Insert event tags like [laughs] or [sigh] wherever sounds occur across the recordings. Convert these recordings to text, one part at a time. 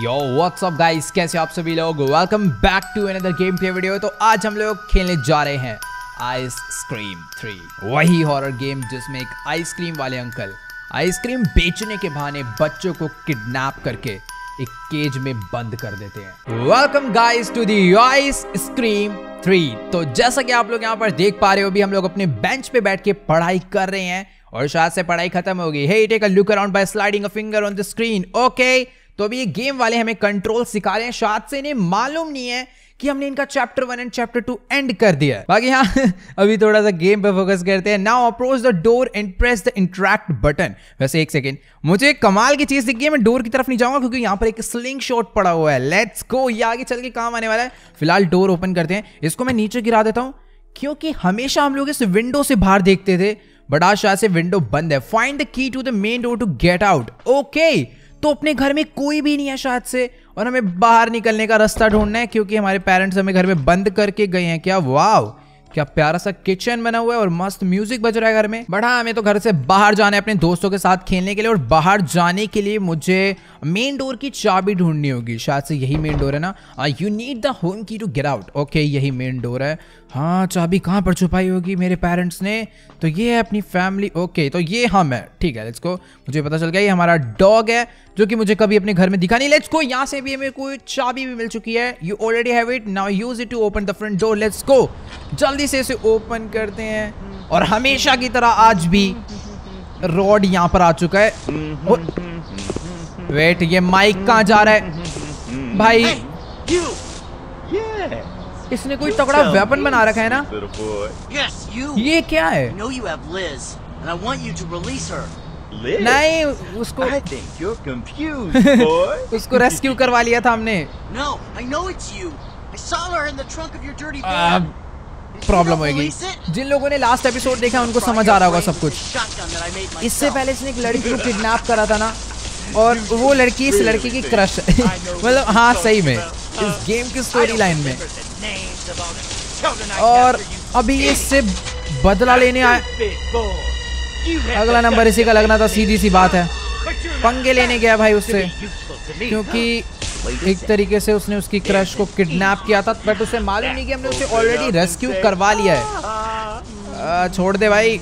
यो WhatsApp guys कैसे आप सभी लोग welcome back to another game play video तो आज हम लोग खेलने जा रहे हैं आइसक्रीम थ्री वही हॉरर गेम जिसमें एक आइसक्रीम वाले अंकल आइसक्रीम बेचने के बहाने बच्चों को किडनैप करके एक केज में बंद कर देते हैं welcome guys to the ice scream three तो जैसा कि आप लोग यहाँ पर देख पा रहे हो भी हम लोग अपने बेंच पे बैठ के पढ़ाई कर रहे हैं और शायद से पढ़ाई खत्म होगी hey take a look around by sliding a finger on the screen okay तो अभी ये गेम वाले हमें कंट्रोल सिखा रहे हैं शायद से इन्हें मालूम नहीं है कि हमने इनका chapter one and chapter two end कर दिया बाकी हाँ [laughs] अभी थोड़ा सा गेम पे फोकस करते हैं now approach the door and press the interact button वैसे एक सेकेंड मुझे कमाल की चीज दिख गई मैं डोर की तरफ नहीं जाऊंगा क्योंकि यहाँ पर एक स्लिंग शॉट पड़ा हुआ है लेट्स गो ये आगे चल के काम आने वाला है फिलहाल डोर ओपन करते हैं इसको मैं नीचे गिरा देता हूँ क्योंकि हमेशा हम लोग इस विंडो से बाहर देखते थे बड़ा शाह से विंडो बंद है find the key to the main door to get out okay तो अपने घर में कोई भी नहीं है शायद से और हमें बाहर निकलने का रास्ता ढूंढना है क्योंकि हमारे पेरेंट्स हमें घर में बंद करके गए हैं क्या वाव क्या प्यारा सा किचन बना हुआ है और मस्त म्यूजिक बज रहा है घर में बड़ा हाँ, हमें तो घर से बाहर जाना है अपने दोस्तों के साथ खेलने के लिए और बाहर जाने के लिए मुझे मेन डोर की चाबी ढूंढनी होगी शायद से यही मेन डोर है ना you need the home key to get out okay यही मेन डोर है हाँ चाबी कहाँ पर छुपाई होगी मेरे पेरेंट्स ने तो ये है अपनी फैमिली ओके तो ये हम हाँ है ठीक है लेट्स को मुझे पता चल गया ये हमारा डॉग है जो कि मुझे कभी अपने घर में दिखा नहीं लेट्स को यहाँ से भी हमें कोई चाबी भी मिल चुकी है you already have it now use it to open the front door let's को जल्दी से इसे ओपन करते हैं और हमेशा की तरह आज भी रोड यहाँ पर आ चुका है वेट ये माइक कहाँ जा रहा है भाई इसने कोई तगड़ा वेपन बना रखा है ना ये क्या है नहीं उसको confused, [laughs] उसको रेस्क्यू करवा लिया था हमने प्रॉब्लम होगी जिन लोगों ने लास्ट एपिसोड देखा उनको समझ आ रहा होगा सब कुछ इससे पहले इसने एक लड़की को किडनैप करा था ना और वो लड़की इस लड़की की क्रश [laughs] मतलब हाँ सही में इस uh, गेम की स्टोरी लाइन में और अभी इससे बदला लेने आए अगला नंबर इसी का लगना था सीधी सी बात है पंगे लेने गया भाई उससे क्योंकि एक तरीके से उसने उसकी क्रश को किडनैप किया था बट उसे मालूम नहीं कि हमने उसे ऑलरेडी रेस्क्यू करवा लिया है uh, छोड़ दे भाई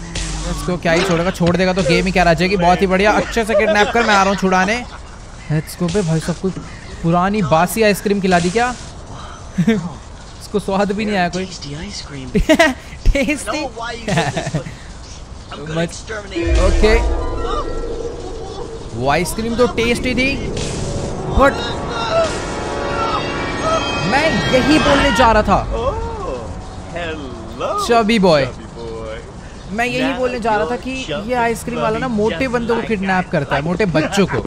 उसको क्या ही छोड़ेगा छोड़ देगा तो गेम ही क्या रह जाएगी बहुत ही बढ़िया अच्छे से किडनैप कर मैं आ रहा हूँ छुड़ाने भाई सब कुछ पुरानी बासी आइसक्रीम खिला दी क्या [laughs] इसको स्वाद भी नहीं आया कोई टेस्टी ओके [laughs] [laughs] वो आइसक्रीम तो टेस्टी थी बट मैं यही बोलने जा रहा था चबी oh, बॉय मैं यही बोलने जा रहा था कि ये आइसक्रीम वाला ना मोटे बंदों को किडनैप करता है मोटे बच्चों को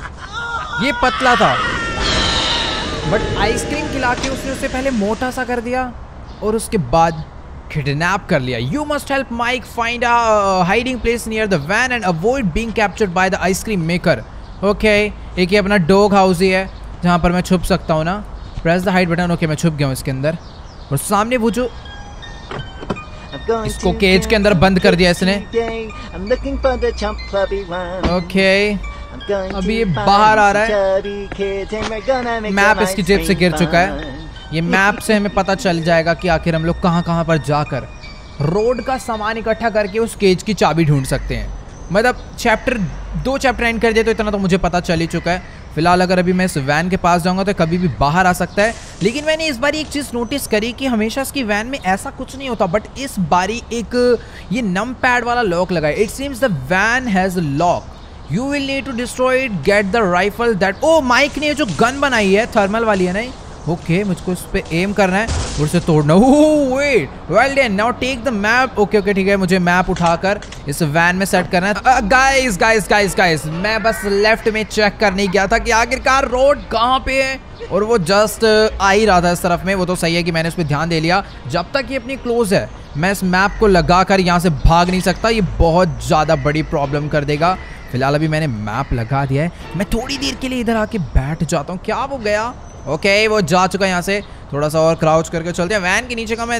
ये पतला था बट आइसक्रीम खिला के उसने उसे पहले मोटा सा कर दिया और उसके बाद किडनैप कर लिया you must help Mike find a hiding place near the van and avoid being captured by the ice cream maker okay एक ही अपना डोग हाउस ही है जहाँ पर मैं छुप सकता हूँ ना press the hide button okay मैं छुप गया हूँ इसके अंदर और सामने वो जो इसको केज के अंदर बंद कर दिया इसने ओके okay. अभी ये बाहर आ रहा है मैप इसकी जेब से गिर चुका है ये मैप से हमें पता चल जाएगा कि आखिर हम लोग कहाँ कहाँ पर जाकर रोड का सामान इकट्ठा करके उस केज की चाबी ढूंढ सकते हैं मतलब चैप्टर दो चैप्टर एंड कर दे तो इतना तो मुझे पता चल ही चुका है फिलहाल अगर अभी मैं इस वैन के पास जाऊंगा तो कभी भी बाहर आ सकता है लेकिन मैंने इस बारी एक चीज़ नोटिस करी कि हमेशा इसकी वैन में ऐसा कुछ नहीं होता बट इस बारी एक ये नम पैड वाला लॉक लगा it seems the van has lock you will need to destroy it get the rifle that oh Mike ने जो गन बनाई है थर्मल वाली है नहीं ओके okay, मुझको इस पर एम करना है और उसे तोड़ना wait well then now take the map okay okay ठीक है मुझे मैप उठाकर इस वैन में सेट करना है गाइस गाइस गाइस गाइस मैं बस लेफ्ट में चेक करने गया था कि आखिरकार रोड कहाँ पे है और वो जस्ट uh, आ ही रहा था इस तरफ में वो तो सही है कि मैंने उस पर ध्यान दे लिया जब तक ये अपनी क्लोज है मैं इस मैप को लगा कर यहाँ से भाग नहीं सकता ये बहुत ज़्यादा बड़ी प्रॉब्लम कर देगा फिलहाल अभी मैंने मैप लगा दिया है मैं थोड़ी देर के लिए इधर आके बैठ जाता हूँ क्या वो गया ओके वो जा चुका है यहाँ से थोड़ा सा और क्राउच करके चलते हैं वैन के नीचे का मैं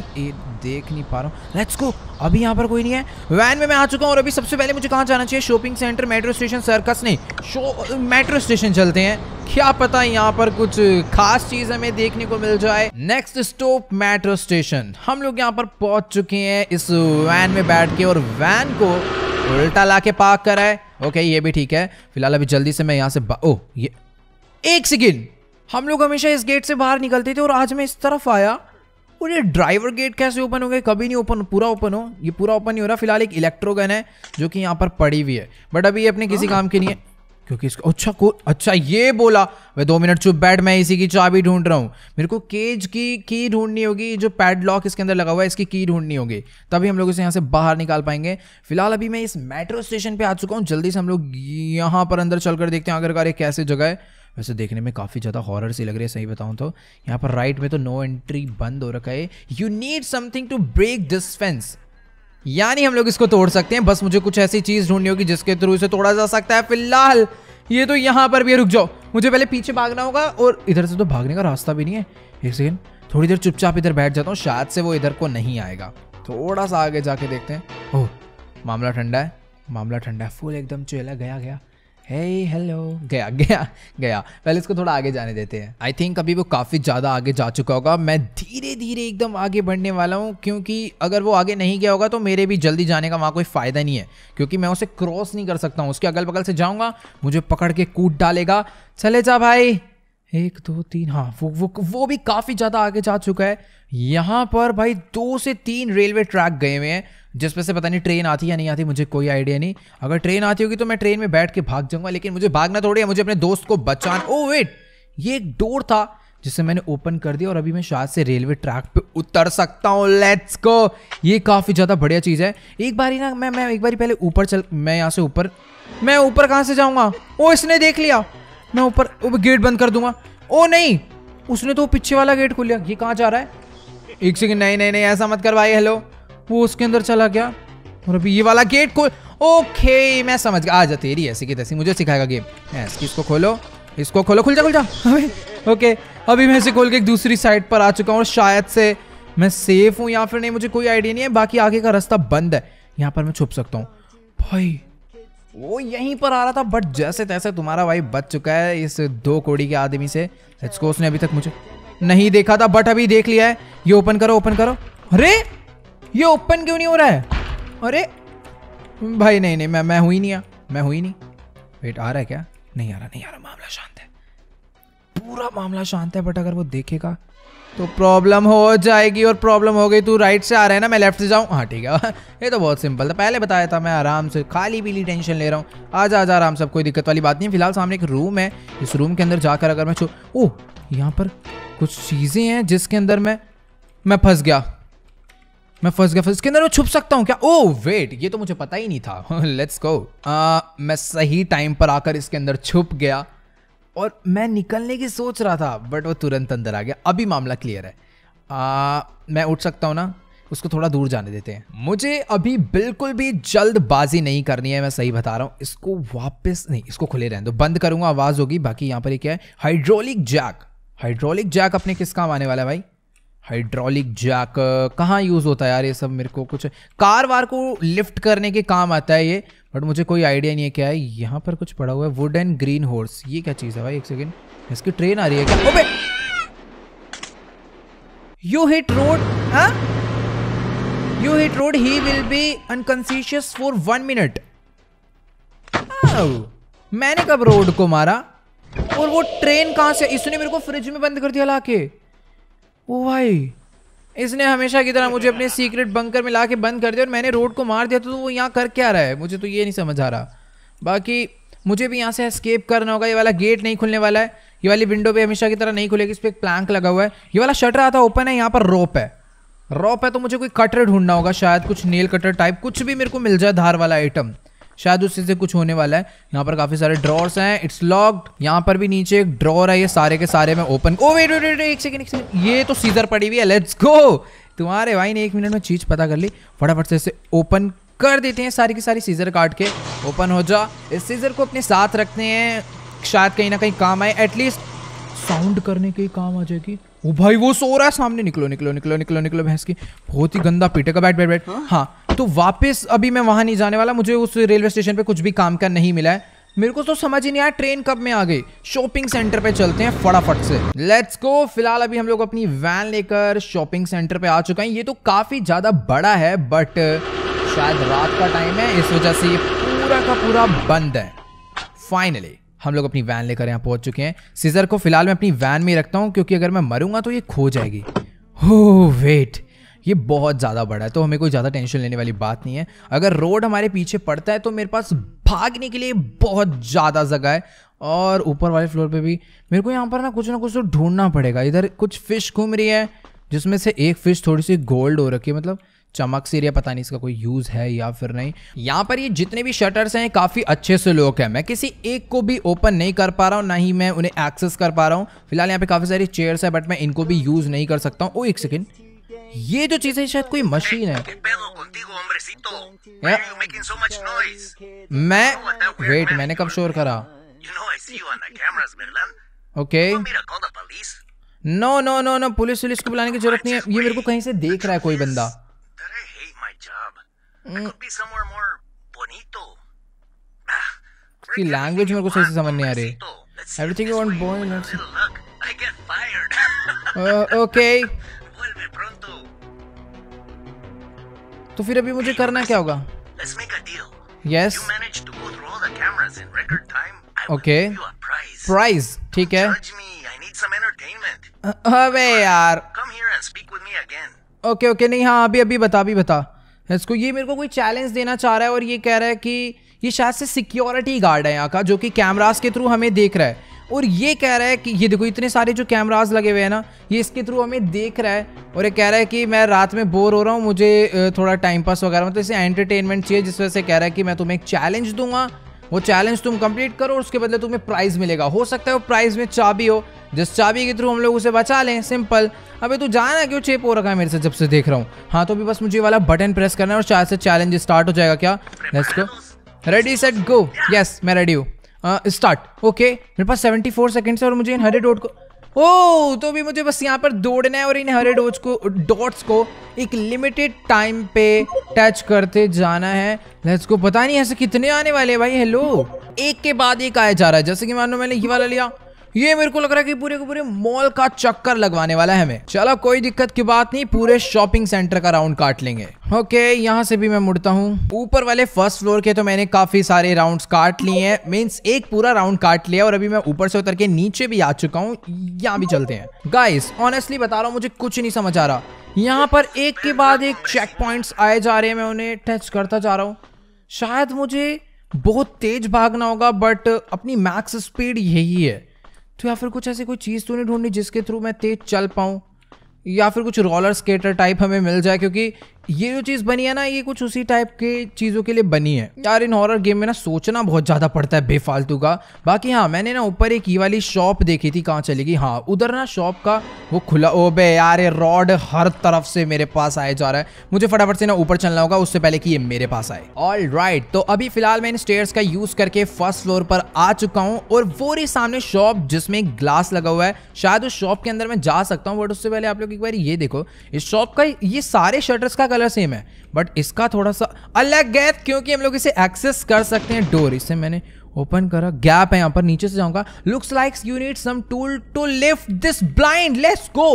देख नहीं पा रहा हूँ लेट्स गो अभी यहाँ पर कोई नहीं है वैन में मैं आ चुका हूँ और अभी सबसे पहले मुझे कहाँ जाना चाहिए shopping centre metro station circus नहीं शो मेट्रो स्टेशन चलते हैं क्या पता यहाँ पर कुछ खास चीज हमें देखने को मिल जाए नेक्स्ट स्टॉप मेट्रो स्टेशन हम लोग यहाँ पर पहुंच चुके हैं इस वैन में बैठ के और वैन को उल्टा ला के पार्क कराए ओके ये भी ठीक है फिलहाल अभी जल्दी से मैं यहाँ से ओ ये एक सेकेंड हम लोग हमेशा इस गेट से बाहर निकलते थे और आज मैं इस तरफ आया और ये ड्राइवर गेट कैसे ओपन हो गए कभी नहीं ओपन पूरा ओपन हो ये पूरा ओपन नहीं हो रहा फिलहाल एक इलेक्ट्रोगन है जो कि यहाँ पर पड़ी हुई है बट अभी ये अपने किसी हाँ। काम के नहीं है क्योंकि इसको अच्छा को अच्छा ये बोला मैं दो मिनट चुप बैठ मैं इसी की चाबी ढूंढ रहा हूँ मेरे को केज की की ढूंढनी होगी जो पैडलॉक इसके अंदर लगा हुआ है इसकी की ढूंढनी होगी तभी हम लोग इसे यहाँ से बाहर निकाल पाएंगे फिलहाल अभी मैं इस मेट्रो स्टेशन पर आ चुका हूँ जल्दी से हम लोग यहाँ पर अंदर चल देखते हैं आखिरकार एक कैसे जगह है वैसे देखने में काफ़ी ज़्यादा हॉरर सी लग रही है सही बताऊँ तो यहाँ पर राइट में तो नो एंट्री बंद हो रखा है you need something to break this fence यानी हम लोग इसको तोड़ सकते हैं बस मुझे कुछ ऐसी चीज ढूंढनी होगी जिसके थ्रू इसे तोड़ा जा सकता है फिलहाल ये तो यहाँ पर भी रुक जाओ मुझे पहले पीछे भागना होगा और इधर से तो भागने का रास्ता भी नहीं है एक सेकेंड थोड़ी देर चुपचाप इधर बैठ जाता हूँ शायद से वो इधर को नहीं आएगा थोड़ा सा आगे जाके देखते हैं ओह मामला ठंडा है मामला ठंडा है फुल एकदम चेला गया गया हे हेलो गया गया गया पहले इसको थोड़ा आगे जाने देते हैं आई थिंक अभी वो काफ़ी ज़्यादा आगे जा चुका होगा मैं धीरे धीरे एकदम आगे बढ़ने वाला हूँ क्योंकि अगर वो आगे नहीं गया होगा तो मेरे भी जल्दी जाने का वहाँ कोई फ़ायदा नहीं है क्योंकि मैं उसे क्रॉस नहीं कर सकता हूँ उसके अगल बगल से जाऊँगा मुझे पकड़ के कूद डालेगा चले जा भाई एक दो तीन हाँ वो वो वो भी काफ़ी ज़्यादा आगे जा चुका है यहाँ पर भाई दो से तीन रेलवे ट्रैक गए हुए हैं जिसमें से पता नहीं ट्रेन आती या नहीं आती मुझे कोई आइडिया नहीं अगर ट्रेन आती होगी तो मैं ट्रेन में बैठ के भाग जाऊंगा लेकिन मुझे भागना थोड़ी है मुझे अपने दोस्त को बचान ओ वेट ये एक डोर था जिसे मैंने ओपन कर दिया और अभी मैं शायद से रेलवे ट्रैक पे उतर सकता हूँ लेट्स गो ये काफ़ी ज़्यादा बढ़िया चीज़ है एक बार ही ना मैं मैं एक बार पहले ऊपर चल मैं यहाँ से ऊपर मैं ऊपर कहाँ से जाऊँगा ओ इसने देख लिया मैं ऊपर गेट बंद कर दूंगा ओ नहीं उसने तो पीछे वाला गेट खोल लिया ये कहाँ जा रहा है एक सेकेंड नहीं नहीं नहीं ऐसा मत कर भाई हेलो वो उसके अंदर चला गया और अभी ये वाला गेट खोल ओके मैं समझ गया आ जा तेरी ऐसी की तैसी मुझे सिखाएगा गेम ऐसी इसको खोलो इसको खोलो खुल जा खुल जा ओके अभी मैं इसे खोल के एक दूसरी साइड पर आ चुका हूँ और शायद से मैं सेफ हूँ या फिर नहीं मुझे कोई आइडिया नहीं है बाकी आगे का रास्ता बंद है यहाँ पर मैं छुप सकता हूँ भाई वो यहीं पर आ रहा था बट जैसे तैसे तुम्हारा भाई बच चुका है इस दो कोड़ी के आदमी से उसने अभी तक मुझे नहीं देखा था बट अभी देख लिया है ये ओपन करो ओपन करो अरे ये ओपन क्यों नहीं हो रहा है अरे भाई नहीं नहीं मैं मैं हुई नहीं आ मैं हुई नहीं वेट आ रहा है क्या नहीं आ रहा नहीं आ रहा मामला शांत है पूरा मामला शांत है बट अगर वो देखेगा तो प्रॉब्लम हो जाएगी और प्रॉब्लम हो गई तू राइट से आ रहा है ना मैं लेफ्ट से जाऊँ हाँ ठीक है [laughs] ये तो बहुत सिंपल था पहले बताया था मैं आराम से खाली पीली टेंशन ले रहा हूँ आ जा आराम से कोई दिक्कत वाली बात नहीं फिलहाल सामने एक रूम है इस रूम के अंदर जाकर अगर मैं छो ओह यहाँ पर कुछ चीज़ें हैं जिसके अंदर मैं मैं फंस गया मैं फर्स्ट गया इसके अंदर मैं छुप सकता हूँ क्या ओ oh, वेट ये तो मुझे पता ही नहीं था लेट्स [laughs] गो uh, मैं सही टाइम पर आकर इसके अंदर छुप गया और मैं निकलने की सोच रहा था बट वो तुरंत अंदर आ गया अभी मामला क्लियर है आ, uh, मैं उठ सकता हूँ ना उसको थोड़ा दूर जाने देते हैं मुझे अभी बिल्कुल भी जल्दबाजी नहीं करनी है मैं सही बता रहा हूँ इसको वापस नहीं इसको खुले रहने दो बंद करूँगा आवाज़ होगी बाकी यहाँ पर ये क्या है हाइड्रोलिक जैक हाइड्रोलिक जैक अपने किस काम आने वाला है भाई हाइड्रोलिक जैक कहाँ यूज़ होता है यार ये सब मेरे को कुछ कार वार को लिफ्ट करने के काम आता है ये बट मुझे कोई आइडिया नहीं है क्या है यहाँ पर कुछ पड़ा हुआ है वुड एंड ग्रीन हॉर्स ये क्या चीज़ है भाई एक सेकेंड इसकी ट्रेन आ रही है क्या ओबे you hit road you hit road he will be unconscious for one minute मैंने कब रोड को मारा और वो ट्रेन कहाँ से इसने मेरे को फ्रिज में बंद कर दिया लाके ओ भाई इसने हमेशा की तरह मुझे अपने सीक्रेट बंकर में ला के बंद कर दिया और मैंने रोड को मार दिया तो, वो यहाँ कर क्या रहा है मुझे तो ये नहीं समझ आ रहा बाकी मुझे भी यहाँ से एस्केप करना होगा ये वाला गेट नहीं खुलने वाला है ये वाली विंडो भी हमेशा की तरह नहीं खुलेगी इस पर एक प्लैंक लगा हुआ है ये वाला शटर आता ओपन है यहाँ पर रोप है रोप है तो मुझे कोई कटर ढूंढना होगा शायद कुछ नेल कटर टाइप कुछ भी मेरे को मिल जाए धार वाला आइटम शायद उससे कुछ होने वाला है यहाँ पर काफी सारे ड्रॉर्स हैं इट्स लॉक्ड यहाँ पर भी नीचे एक ड्रॉर है ये सारे के सारे में open oh wait wait wait एक सेकंड एक सेकंड ये तो सीजर पड़ी हुई है लेट्स गो तुम्हारे भाई ने एक मिनट में चीज पता कर ली फटाफट से इसे ओपन कर देते हैं सारी की सारी सीजर काट के ओपन हो जा इस सीजर को अपने साथ रखते हैं शायद कहीं ना कहीं काम आए एटलीस्ट साउंड करने के काम आ जाएगी ओ भाई वो सो रहा है सामने निकलो निकलो निकलो निकलो निकलो भैंस की बहुत ही गंदा पीटे का बैठ बैठ बैठ हाँ।, हाँ तो वापस अभी मैं वहां नहीं जाने वाला मुझे उस रेलवे स्टेशन पे कुछ भी काम का नहीं मिला है मेरे को तो समझ ही नहीं आया ट्रेन कब में आ गई शॉपिंग सेंटर पे चलते हैं फटाफट से लेट्स गो फिलहाल अभी हम लोग अपनी वैन लेकर शॉपिंग सेंटर पे आ चुके हैं ये तो काफी ज्यादा बड़ा है बट शायद रात का टाइम है इस वजह से ये पूरा का पूरा बंद है फाइनली हम लोग अपनी वैन लेकर यहाँ पहुँच चुके हैं सीजर को फिलहाल मैं अपनी वैन में रखता हूँ क्योंकि अगर मैं मरूंगा तो ये खो जाएगी हो वेट ये बहुत ज़्यादा बड़ा है तो हमें कोई ज़्यादा टेंशन लेने वाली बात नहीं है अगर रोड हमारे पीछे पड़ता है तो मेरे पास भागने के लिए बहुत ज़्यादा जगह है और ऊपर वाले फ्लोर पे भी मेरे को यहाँ पर ना कुछ ना कुछ तो ढूंढना पड़ेगा इधर कुछ फ़िश घूम रही है जिसमें से एक फ़िश थोड़ी सी गोल्ड हो रखी है मतलब चमक से रही पता नहीं इसका कोई यूज़ है या फिर नहीं यहाँ पर ये जितने भी शटर्स हैं काफ़ी अच्छे से लोक है मैं किसी एक को भी ओपन नहीं कर पा रहा हूँ ना ही मैं उन्हें एक्सेस कर पा रहा हूँ फिलहाल यहाँ पे काफ़ी सारी चेयर्स है बट मैं इनको भी यूज़ नहीं कर सकता हूँ ओ एक सेकेंड ये जो चीज है शायद कोई मशीन है मैं वेट मैंने कब शोर करा okay no no no no police police को बुलाने की जरूरत नहीं है ये मेरे को कहीं से देख रहा है कोई बंदा mm. could be somewhere more bonito. Language ah, मेरे को सही से समझ नहीं आ रही everything you want boy not I get fired okay तो फिर अभी मुझे करना क्या होगा let's make a deal yes you manage to go through all the cameras in record time okay prize ठीक है अबे यार come here and speak with me again okay okay नहीं हाँ अभी अभी बता अभी बता इसको ये मेरे को कोई चैलेंज देना चाह रहा है और ये कह रहा है कि ये शायद से सिक्योरिटी गार्ड है यहाँ का जो कि कैमरास के थ्रू हमें देख रहा है और ये कह रहा है कि ये देखो इतने सारे जो कैमराज लगे हुए हैं ना ये इसके थ्रू हमें देख रहा है और ये कह रहा है कि मैं रात में बोर हो रहा हूँ मुझे थोड़ा टाइम पास वगैरह मतलब इसे एंटरटेनमेंट चाहिए जिस वजह से कह रहा है कि मैं तुम्हें एक चैलेंज दूंगा वो चैलेंज तुम कंप्लीट करो और उसके बदले तुम्हें प्राइज मिलेगा हो सकता है वो प्राइज में चाबी हो जिस चाबी के थ्रू हम लोग उसे बचा लें सिंपल अबे तू जाना क्यों चेप हो रखा है मेरे से जब से देख रहा हूँ हाँ तो भी बस मुझे वाला बटन प्रेस करना है और चार से चैलेंज स्टार्ट हो जाएगा क्या let's go ready set go yes मैं रेडी हूँ स्टार्ट ओके मेरे पास सेवेंटी फोर सेकेंड्स और मुझे इन हरे डोट को ओ तो भी मुझे बस यहाँ पर दौड़ना है और इन हरे डोज को डॉट्स को एक लिमिटेड टाइम पे टच करते जाना है लेट्स को पता नहीं ऐसे कितने आने वाले भाई हेलो एक के बाद एक आया जा रहा है जैसे कि मान लो मैंने ये वाला लिया ये मेरे को लग रहा है कि पूरे के पूरे मॉल का चक्कर लगवाने वाला है हमें चलो कोई दिक्कत की बात नहीं पूरे शॉपिंग सेंटर का राउंड काट लेंगे ओके यहाँ से भी मैं मुड़ता हूँ ऊपर वाले फर्स्ट फ्लोर के तो मैंने काफी सारे राउंड काट लिए हैं मीन्स एक पूरा राउंड काट लिया और अभी मैं ऊपर से उतर के नीचे भी आ चुका हूँ यहाँ भी चलते हैं गाइस ऑनेस्टली बता रहा हूँ मुझे कुछ नहीं समझ आ रहा यहाँ पर एक के बाद एक चेक पॉइंट आए जा रहे हैं मैं उन्हें टच करता जा रहा हूँ शायद मुझे बहुत तेज भागना होगा बट अपनी मैक्स स्पीड यही है तो या फिर कुछ ऐसी कोई चीज़ तो नहीं ढूंढनी जिसके थ्रू मैं तेज चल पाऊँ या फिर कुछ रोलर स्केटर टाइप हमें मिल जाए क्योंकि ये जो चीज़ बनी है ना ये कुछ उसी टाइप के चीज़ों के लिए बनी है यार इन हॉरर गेम में ना सोचना बहुत ज़्यादा पड़ता है बेफालतू का बाकी हाँ मैंने ना ऊपर एक ये वाली शॉप देखी थी कहाँ चलेगी हाँ उधर ना शॉप का वो खुला ओ बे यार ये रॉड हर तरफ से मेरे पास आए जा रहा है मुझे फटाफट से ना ऊपर चलना होगा उससे पहले कि ये मेरे पास आए ऑल राइट right, तो अभी फिलहाल मैं इन स्टेयर्स का यूज़ करके फर्स्ट फ्लोर पर आ चुका हूँ और वो रही सामने शॉप जिसमें ग्लास लगा हुआ है शायद उस शॉप के अंदर मैं जा सकता हूँ बट उससे पहले आप लोग एक बार ये देखो इस शॉप का ये सारे शटर्स का कलर सेम है बट इसका थोड़ा सा अलग गैप क्योंकि हम लोग इसे एक्सेस कर सकते हैं डोर इसे मैंने ओपन करा गैप है यहाँ पर नीचे से जाऊंगा looks like you need some tool to lift this blind let's go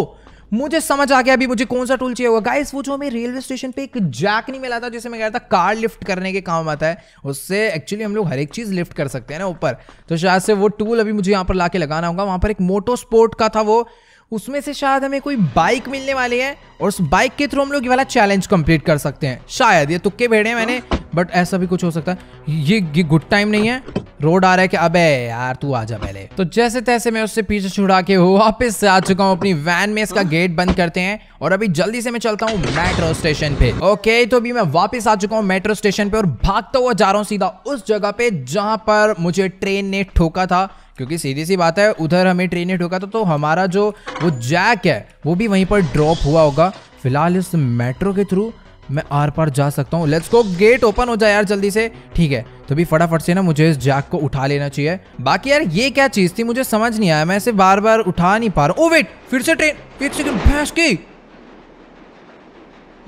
मुझे समझ आ गया अभी मुझे कौन सा टूल चाहिए होगा गाइस वो जो हमें रेलवे स्टेशन पे एक जैक नहीं मिला था जिसे मैं कह रहा था कार लिफ्ट करने के काम आता है उससे एक्चुअली हम लोग हर एक चीज़ लिफ्ट कर सकते हैं ना ऊपर तो शायद से वो टूल अभी मुझे यहाँ पर लाके लगाना होगा वहां पर एक मोटो स्पोर्ट का था वो उसमें से शायद हमें कोई बाइक मिलने वाली है और उस बाइक के थ्रू हम लोग ये वाला चैलेंज कंप्लीट कर सकते हैं शायद ये तुक्के भेड़े हैं मैंने बट ऐसा भी कुछ हो सकता है ये ये गुड टाइम नहीं है रोड आ रहा है कि अबे यार तू आ जा पहले तो जैसे तैसे मैं उससे पीछे छुड़ा के वापस से आ चुका हूँ अपनी वैन में इसका गेट बंद करते हैं और अभी जल्दी से मैं चलता हूँ मेट्रो स्टेशन पे ओके तो अभी मैं वापस आ चुका हूँ मेट्रो स्टेशन पे और भागता हुआ जा रहा हूँ सीधा उस जगह पे जहाँ पर मुझे ट्रेन ने ठोका था क्योंकि सीधी सी बात है उधर हमें ट्रेन ने ठोका था तो हमारा जो वो जैक है वो भी वहीं पर ड्रॉप हुआ होगा फिलहाल इस मेट्रो के थ्रू मैं आर पार जा सकता हूँ लेट्स गो गेट ओपन हो जाए यार जल्दी से ठीक है तो भी फटाफट से ना मुझे इस जैक को उठा लेना चाहिए बाकी यार ये क्या चीज़ थी मुझे समझ नहीं आया मैं इसे बार बार उठा नहीं पा रहा हूँ ओ वेट फिर से ट्रेन एक सेकंड भैंस की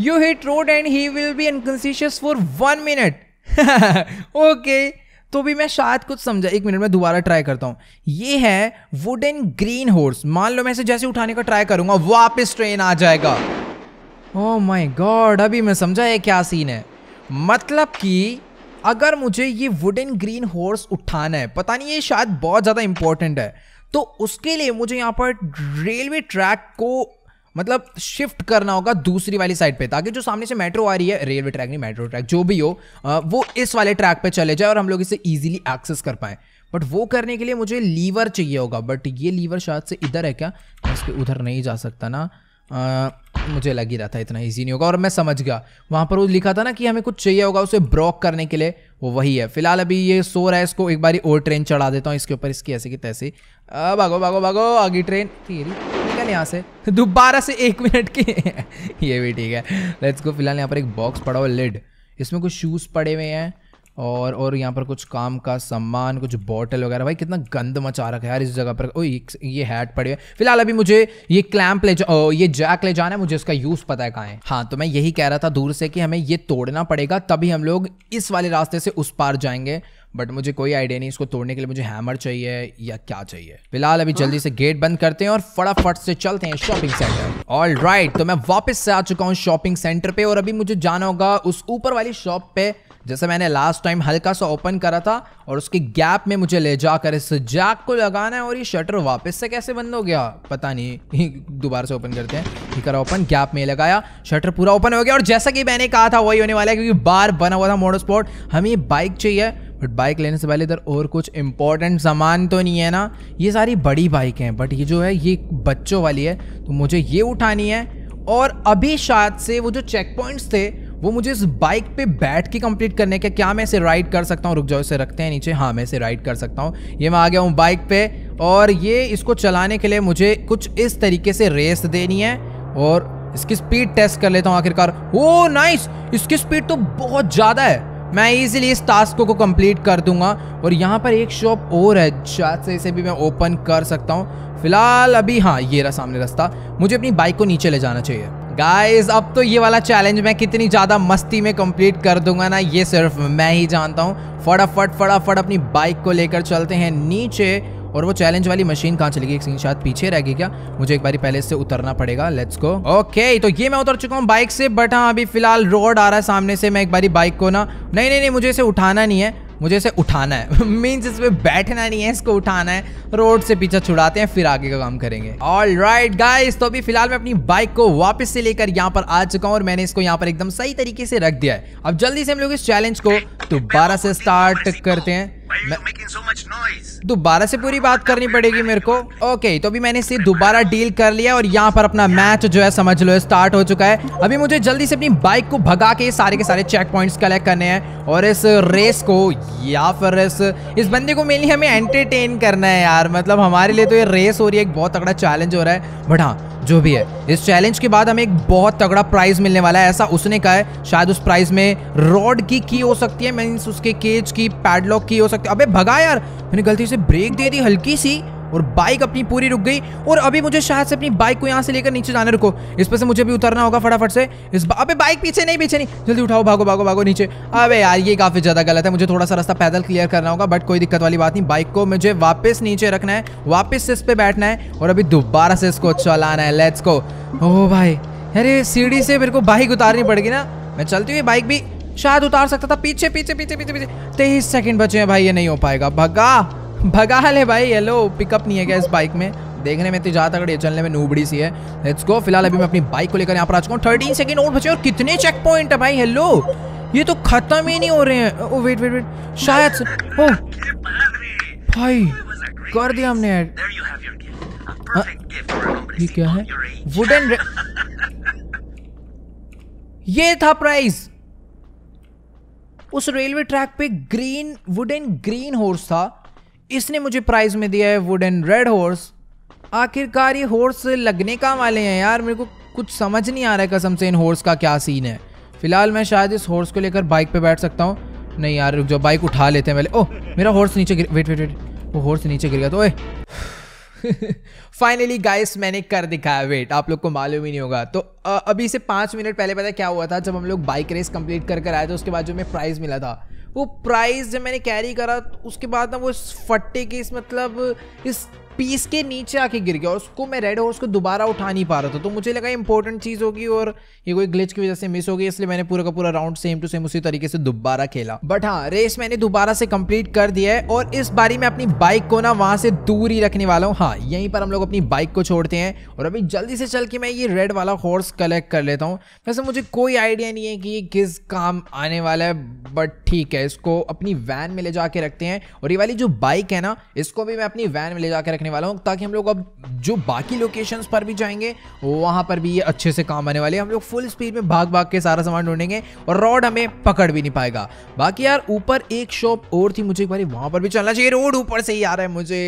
you hit road and he will be unconscious for one minute okay तो भी मैं शायद कुछ समझा एक मिनट में दोबारा ट्राई करता हूँ ये है वुडन ग्रीन हॉर्स मान लो मैं इसे जैसे उठाने का ट्राई करूंगा वापस ट्रेन आ जाएगा ओ माय गॉड अभी मैं समझा ये क्या सीन है मतलब कि अगर मुझे ये वुडन ग्रीन हॉर्स उठाना है पता नहीं ये शायद बहुत ज़्यादा इंपॉर्टेंट है तो उसके लिए मुझे यहाँ पर रेलवे ट्रैक को मतलब शिफ्ट करना होगा दूसरी वाली साइड पे ताकि जो सामने से मेट्रो आ रही है रेलवे ट्रैक नहीं मेट्रो ट्रैक जो भी हो वो इस वाले ट्रैक पे चले जाए और हम लोग इसे ईजिली एक्सेस कर पाएँ बट वो करने के लिए मुझे लीवर चाहिए होगा बट ये लीवर शायद से इधर है क्या मैं इस पर उधर नहीं जा सकता ना आ, मुझे लग ही रहा था इतना ईजी नहीं होगा और मैं समझ गया वहाँ पर वो लिखा था ना कि हमें कुछ चाहिए होगा उसे ब्रॉक करने के लिए वो वही है फिलहाल अभी ये सो रहा है इसको एक बारी और ट्रेन चढ़ा देता हूँ इसके ऊपर इसकी ऐसे की तैसे भागो भागो भागो आगे ट्रेन निकल यहाँ से दोबारा से एक मिनट के ये भी ठीक है लेट्स गो फिलहाल यहाँ पर एक बॉक्स पड़ा हुआ लिड इसमें कुछ शूज़ पड़े हुए हैं और और यहाँ पर कुछ काम का सामान कुछ बॉटल वगैरह भाई कितना गंद मचा रखा है यार इस जगह पर ओ ये हैट पड़े हुए फिलहाल अभी मुझे ये क्लैम्प ले जा ओ, ये जैक ले जाना है मुझे इसका यूज़ पता है कहाँ है हाँ तो मैं यही कह रहा था दूर से कि हमें ये तोड़ना पड़ेगा तभी हम लोग इस वाले रास्ते से उस पार जाएंगे बट मुझे कोई आइडिया नहीं इसको तोड़ने के लिए मुझे हैमर चाहिए या क्या चाहिए फिलहाल अभी जल्दी से गेट बंद करते हैं और फटाफट से चलते हैं शॉपिंग सेंटर ऑल राइट तो मैं वापस से आ चुका हूँ शॉपिंग सेंटर पे और अभी मुझे जाना होगा उस ऊपर वाली शॉप पे जैसे मैंने लास्ट टाइम हल्का सा ओपन करा था और उसके गैप में मुझे ले जाकर इस जैक को लगाना है और ये शटर वापस से कैसे बंद हो गया पता नहीं [laughs] दोबारा से ओपन करते हैं ठीक है ओपन गैप में लगाया शटर पूरा ओपन हो गया और जैसा कि मैंने कहा था वही होने वाला है क्योंकि बार बना हुआ था मोटर स्पोर्ट हमें बाइक चाहिए बट बाइक लेने से पहले इधर और कुछ इंपॉर्टेंट सामान तो नहीं है ना ये सारी बड़ी बाइक हैं बट ये जो है ये बच्चों वाली है तो मुझे ये उठानी है और अभी शायद से वो जो चेक पॉइंट्स थे वो मुझे इस बाइक पे बैठ के कंप्लीट करने के क्या मैं इसे राइड कर सकता हूँ रुक जाओ इसे रखते हैं नीचे हाँ मैं इसे राइड कर सकता हूँ ये मैं आ गया हूँ बाइक पे और ये इसको चलाने के लिए मुझे कुछ इस तरीके से रेस देनी है और इसकी स्पीड टेस्ट कर लेता हूँ आखिरकार ओ oh, नाइस इसकी स्पीड तो बहुत ज़्यादा है मैं इजीली इस टास्क को कंप्लीट कर दूंगा और यहाँ पर एक शॉप और है शायद से इसे भी मैं ओपन कर सकता हूँ फिलहाल अभी हाँ ये रहा सामने रास्ता मुझे अपनी बाइक को नीचे ले जाना चाहिए गाइज अब तो ये वाला चैलेंज मैं कितनी ज़्यादा मस्ती में कंप्लीट कर दूंगा ना ये सिर्फ मैं ही जानता हूँ फटाफट फटाफट अपनी बाइक को लेकर चलते हैं नीचे और वो चैलेंज वाली मशीन कहाँ चली गई एक शायद पीछे रह गई क्या मुझे एक बार पहले से उतरना पड़ेगा लेट्स गो ओके तो ये मैं उतर चुका हूँ बाइक से बट हाँ अभी फिलहाल रोड आ रहा है सामने से मैं एक बारी बाइक को ना नहीं नहीं नहीं मुझे इसे उठाना नहीं है मुझे इसे उठाना है मीन्स [laughs] इसमें बैठना नहीं है इसको उठाना है रोड से पीछे छुड़ाते हैं फिर आगे का काम करेंगे ऑल राइट गाइज तो अभी फिलहाल मैं अपनी बाइक को वापस से लेकर यहाँ पर आ चुका हूँ और मैंने इसको यहाँ पर एकदम सही तरीके से रख दिया है अब जल्दी से हम लोग इस चैलेंज को दोबारा से स्टार्ट करते हैं दोबारा से पूरी बात करनी पड़ेगी मेरे को ओके तो अभी मैंने इसे दोबारा डील कर लिया और यहाँ पर अपना मैच जो है समझ लो स्टार्ट हो चुका है अभी मुझे जल्दी से अपनी बाइक को भगा के सारे के सारे चेक पॉइंट्स कलेक्ट करने हैं और इस रेस को या फिर इस इस बंदे को मेनली हमें एंटरटेन करना है यार मतलब हमारे लिए तो ये रेस हो रही है एक बहुत तगड़ा चैलेंज हो रहा है बट हाँ जो भी है इस चैलेंज के बाद हमें एक बहुत तगड़ा प्राइज मिलने वाला है ऐसा उसने कहा है शायद उस प्राइज में रॉड की की हो सकती है मीन्स उसके केज की पैडलॉक की हो सकती है अबे भगा यार मैंने गलती से ब्रेक दे दी हल्की सी और बाइक अपनी पूरी रुक गई और अभी मुझे शायद से अपनी बाइक को यहाँ से लेकर नीचे जाने रुको इस पर से मुझे भी उतरना होगा फटाफट से इस अबे बाइक पीछे नहीं पीछे नहीं जल्दी उठाओ भागो भागो भागो नीचे अबे यार ये काफ़ी ज़्यादा गलत है मुझे थोड़ा सा रास्ता पैदल क्लियर करना होगा बट कोई दिक्कत वाली बात नहीं बाइक को मुझे वापस नीचे रखना है वापस से इस पर बैठना है और अभी दोबारा से इसको चलाना है लेट्स को ओ भाई अरे सीढ़ी से मेरे को बाइक उतारनी पड़ेगी ना मैं चलती हुई बाइक भी शायद उतार सकता था पीछे पीछे पीछे पीछे पीछे तेईस सेकंड बचे हैं भाई ये नहीं हो पाएगा भगा भगाल है भाई येलो पिकअप नहीं है क्या इस बाइक में देखने में इतनी ज्यादा ये चलने में नूबड़ी सी है लेट्स गो फिलहाल अभी मैं अपनी बाइक को लेकर यहाँ पर आ चुका हूँ 13 सेकंड और बचे और कितने चेक पॉइंट है भाई हेलो ये तो खत्म ही नहीं हो रहे हैं ओ वेट वेट वेट शायद ओ oh! भाई कर दिया हमने ऐड हाँ, ये क्या है वुडन ये था प्राइस उस रेलवे ट्रैक पे ग्रीन वुडन ग्रीन हॉर्स था इसने मुझे प्राइज में दिया है वुड एंड रेड हॉर्स आखिरकार ये हॉर्स लगने का वाले हैं यार मेरे को कुछ समझ नहीं आ रहा है कसम से इन हॉर्स का क्या सीन है फिलहाल मैं शायद इस हॉर्स को लेकर बाइक पे बैठ सकता हूँ नहीं यार रुक जाओ बाइक उठा लेते हैं पहले ओह मेरा हॉर्स नीचे गिर वेट वेट वेट वो हॉर्स नीचे गिर गया तो ओए फाइनली [laughs] गाइस मैंने कर दिखाया वेट आप लोग को मालूम ही नहीं होगा तो अभी से पाँच मिनट पहले पता क्या हुआ था जब हम लोग बाइक रेस कंप्लीट कर कर आए थे उसके बाद जो हमें प्राइज़ मिला था वो प्राइस जब मैंने कैरी करा तो उसके बाद ना वो इस फट्टे के इस मतलब इस पीस के नीचे आके गिर गया और उसको मैं रेड हॉर्स को दोबारा उठा नहीं पा रहा था तो मुझे लगा इंपॉर्टेंट चीज़ होगी और ये कोई ग्लिच की वजह से मिस होगी इसलिए मैंने पूरा का पूरा राउंड सेम टू सेम उसी तरीके से दोबारा खेला बट हाँ रेस मैंने दोबारा से कंप्लीट कर दिया है और इस बारी मैं अपनी बाइक को ना वहाँ से दूर ही रखने वाला हूँ हाँ यहीं पर हम लोग अपनी बाइक को छोड़ते हैं और अभी जल्दी से चल के मैं ये रेड वाला हॉर्स कलेक्ट कर लेता हूँ वैसे मुझे कोई आइडिया नहीं है कि ये किस काम आने वाला है बट ठीक है इसको अपनी वैन में ले जाके रखते हैं और ये वाली जो बाइक है ना इसको भी मैं अपनी वैन में ले जाके रखने रखने वाला हूँ ताकि हम लोग अब जो बाकी लोकेशन पर भी जाएंगे वहाँ पर भी ये अच्छे से काम आने वाले हम लोग फुल स्पीड में भाग भाग के सारा सामान ढूंढेंगे और रॉड हमें पकड़ भी नहीं पाएगा बाकी यार ऊपर एक शॉप और थी मुझे एक बार वहाँ पर भी चलना चाहिए रोड ऊपर से ही आ रहा है मुझे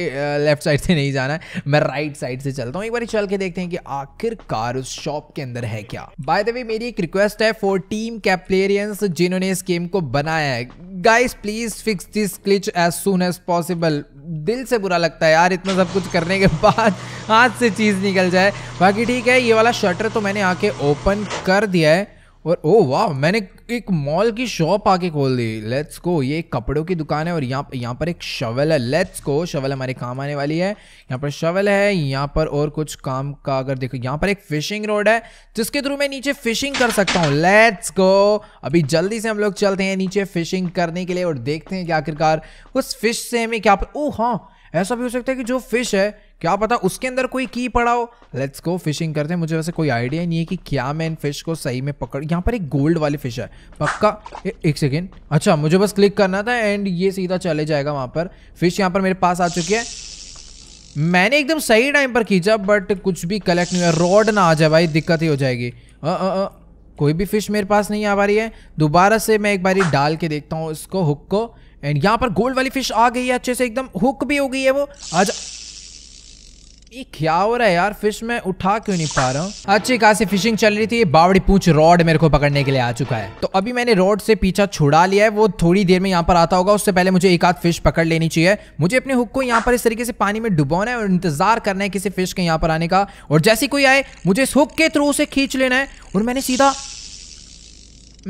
लेफ्ट साइड से नहीं जाना है मैं राइट साइड से चलता हूँ एक बार चल के देखते हैं कि आखिरकार उस शॉप के अंदर है क्या बाय द वे मेरी एक रिक्वेस्ट है फॉर टीम कैप्लेरियंस जिन्होंने इस गेम को बनाया है guys please fix this glitch as soon as possible दिल से बुरा लगता है यार इतना सब सब कुछ करने के [laughs] बाद हाथ से चीज़ निकल जाए बाकी ठीक है ये वाला शटर तो मैंने आके ओपन कर दिया है और ओ वाह मैंने एक मॉल की शॉप आके खोल दी लेट्स गो ये एक कपड़ों की दुकान है और यहाँ यहाँ पर एक शवल है लेट्स गो शवल हमारे काम आने वाली है यहाँ पर शवल है यहाँ पर और कुछ काम का अगर देखो यहाँ पर एक फिशिंग रोड है जिसके थ्रू मैं नीचे फिशिंग कर सकता हूँ लेट्स को अभी जल्दी से हम लोग चलते हैं नीचे फिशिंग करने के लिए और देखते हैं कि आखिरकार उस फिश से हमें क्या ओ हाँ ऐसा भी हो सकता है कि जो फिश है क्या पता उसके अंदर कोई की पड़ा हो लेट्स गो फिशिंग करते हैं मुझे वैसे कोई आइडिया नहीं है कि क्या मैं इन फिश को सही में पकड़ यहाँ पर एक गोल्ड वाली फिश है पक्का ए, एक सेकेंड अच्छा मुझे बस क्लिक करना था एंड ये सीधा चले जाएगा वहाँ पर फिश यहाँ पर मेरे पास आ चुकी है मैंने एकदम सही टाइम पर खींचा बट कुछ भी कलेक्ट नहीं हुआ रॉड ना आ जाए भाई दिक्कत ही हो जाएगी अ कोई भी फिश मेरे पास नहीं आ पा रही है दोबारा से मैं एक बारी डाल के देखता हूँ इसको हुक को एंड यहाँ पर गोल्ड वाली फिश आ गई है अच्छे से एकदम हुक भी हो गई है वो आज ये क्या हो रहा है यार फिश मैं उठा क्यों नहीं पा रहा हूँ अच्छी खासी फिशिंग चल रही थी बावड़ी पूछ रॉड मेरे को पकड़ने के लिए आ चुका है तो अभी मैंने रॉड से पीछा छुड़ा लिया है वो थोड़ी देर में यहाँ पर आता होगा उससे पहले मुझे एक आध फिश पकड़ लेनी चाहिए मुझे अपने हुक को यहाँ पर इस तरीके से पानी में डुबाना है और इंतजार करना है किसी फिश के यहाँ पर आने का और जैसे कोई आए मुझे इस हुक के थ्रू उसे खींच लेना है और मैंने सीधा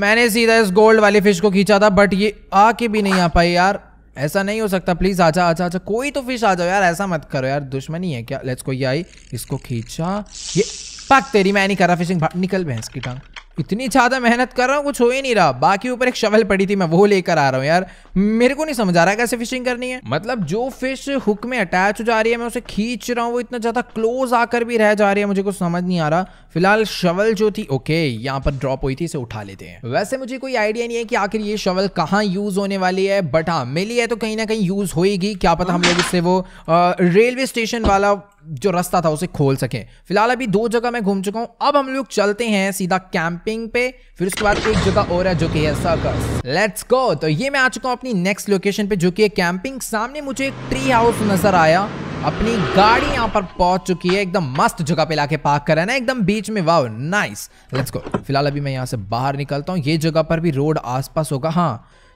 मैंने सीधा इस गोल्ड वाली फिश को खींचा था बट ये आके भी नहीं आ पाई यार ऐसा नहीं हो सकता प्लीज आजा आजा आजा कोई तो फिश आ जाओ यार ऐसा मत करो यार दुश्मनी है क्या लेट्स को ये आई इसको खींचा ये पक तेरी मैं नहीं कर रहा फिशिंग निकल भैंस की टांग इतनी ज़्यादा मेहनत कर रहा हूँ कुछ हो ही नहीं रहा बाकी ऊपर एक शवल पड़ी थी मैं वो लेकर आ रहा हूँ यार मेरे को नहीं समझ आ रहा कैसे फिशिंग करनी है मतलब जो फिश हुक में अटैच हो जा रही है मैं उसे खींच रहा हूँ वो इतना ज़्यादा क्लोज आकर भी रह जा रही है मुझे कुछ समझ नहीं आ रहा फिलहाल शवल जो थी ओके यहाँ पर ड्रॉप हुई थी इसे उठा लेते हैं वैसे मुझे कोई आइडिया नहीं है कि आखिर ये शवल कहाँ यूज़ होने वाली है बट हाँ मिली है तो कहीं ना कहीं यूज़ होएगी क्या पता हम लोग इससे वो रेलवे स्टेशन वाला जो रास्ता था उसे खोल सकें फिलहाल अभी दो जगह मैं घूम चुका हूँ अब हम लोग चलते हैं सीधा कैंपिंग पे फिर उसके बाद एक जगह और है जो कि है सर्कस लेट्स गो तो ये मैं आ चुका हूँ अपनी नेक्स्ट लोकेशन पे जो कि है कैंपिंग सामने मुझे एक ट्री हाउस नजर आया अपनी गाड़ी यहाँ पर पहुंच चुकी है एकदम मस्त जगह पे लाके पार्क करा है ना एकदम बीच में वाओ नाइस लेट्स गो फिलहाल अभी मैं यहाँ से बाहर निकलता हूँ ये जगह पर भी रोड आसपास होगा हाँ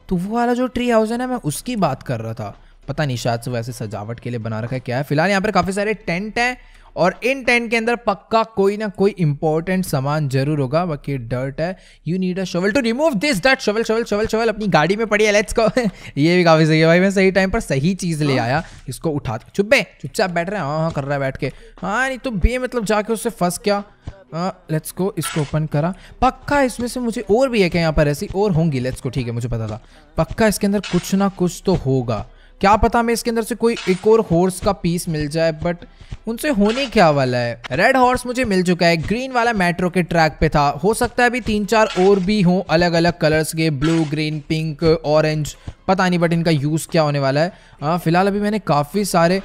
तो वो वाला जो ट्री हाउस है ना मैं उसकी बात कर रहा था पता नहीं शायद से वैसे सजावट के लिए बना रखा है क्या है फिलहाल यहाँ पर काफ़ी सारे टेंट हैं और इन टेंट के अंदर पक्का कोई ना कोई इंपॉर्टेंट सामान जरूर होगा बाकी डर्ट है you need a shovel to remove this dirt shovel shovel shovel shovel अपनी गाड़ी में पड़ी है लेट्स गो [laughs] ये भी काफ़ी सही है भाई मैं सही टाइम पर सही चीज़ ले आया इसको उठा चुप्पे चुपचाप बैठ रहे हैं हाँ हाँ कर रहा है बैठ के हाँ नहीं तो बे मतलब जाके उससे फंस गया लेट्स हाँ, गो इसको ओपन करा पक्का इसमें से मुझे और भी है क्या यहाँ पर ऐसी और होंगी लेट्स को ठीक है मुझे पता था पक्का इसके अंदर कुछ ना कुछ तो होगा क्या पता हमें इसके अंदर से कोई एक और हॉर्स का पीस मिल जाए बट उनसे होने क्या वाला है रेड हॉर्स मुझे मिल चुका है ग्रीन वाला मेट्रो के ट्रैक पे था हो सकता है अभी तीन चार और भी हों अलग अलग कलर्स के ब्लू ग्रीन पिंक ऑरेंज पता नहीं बट इनका यूज़ क्या होने वाला है हाँ, फिलहाल अभी मैंने काफ़ी सारे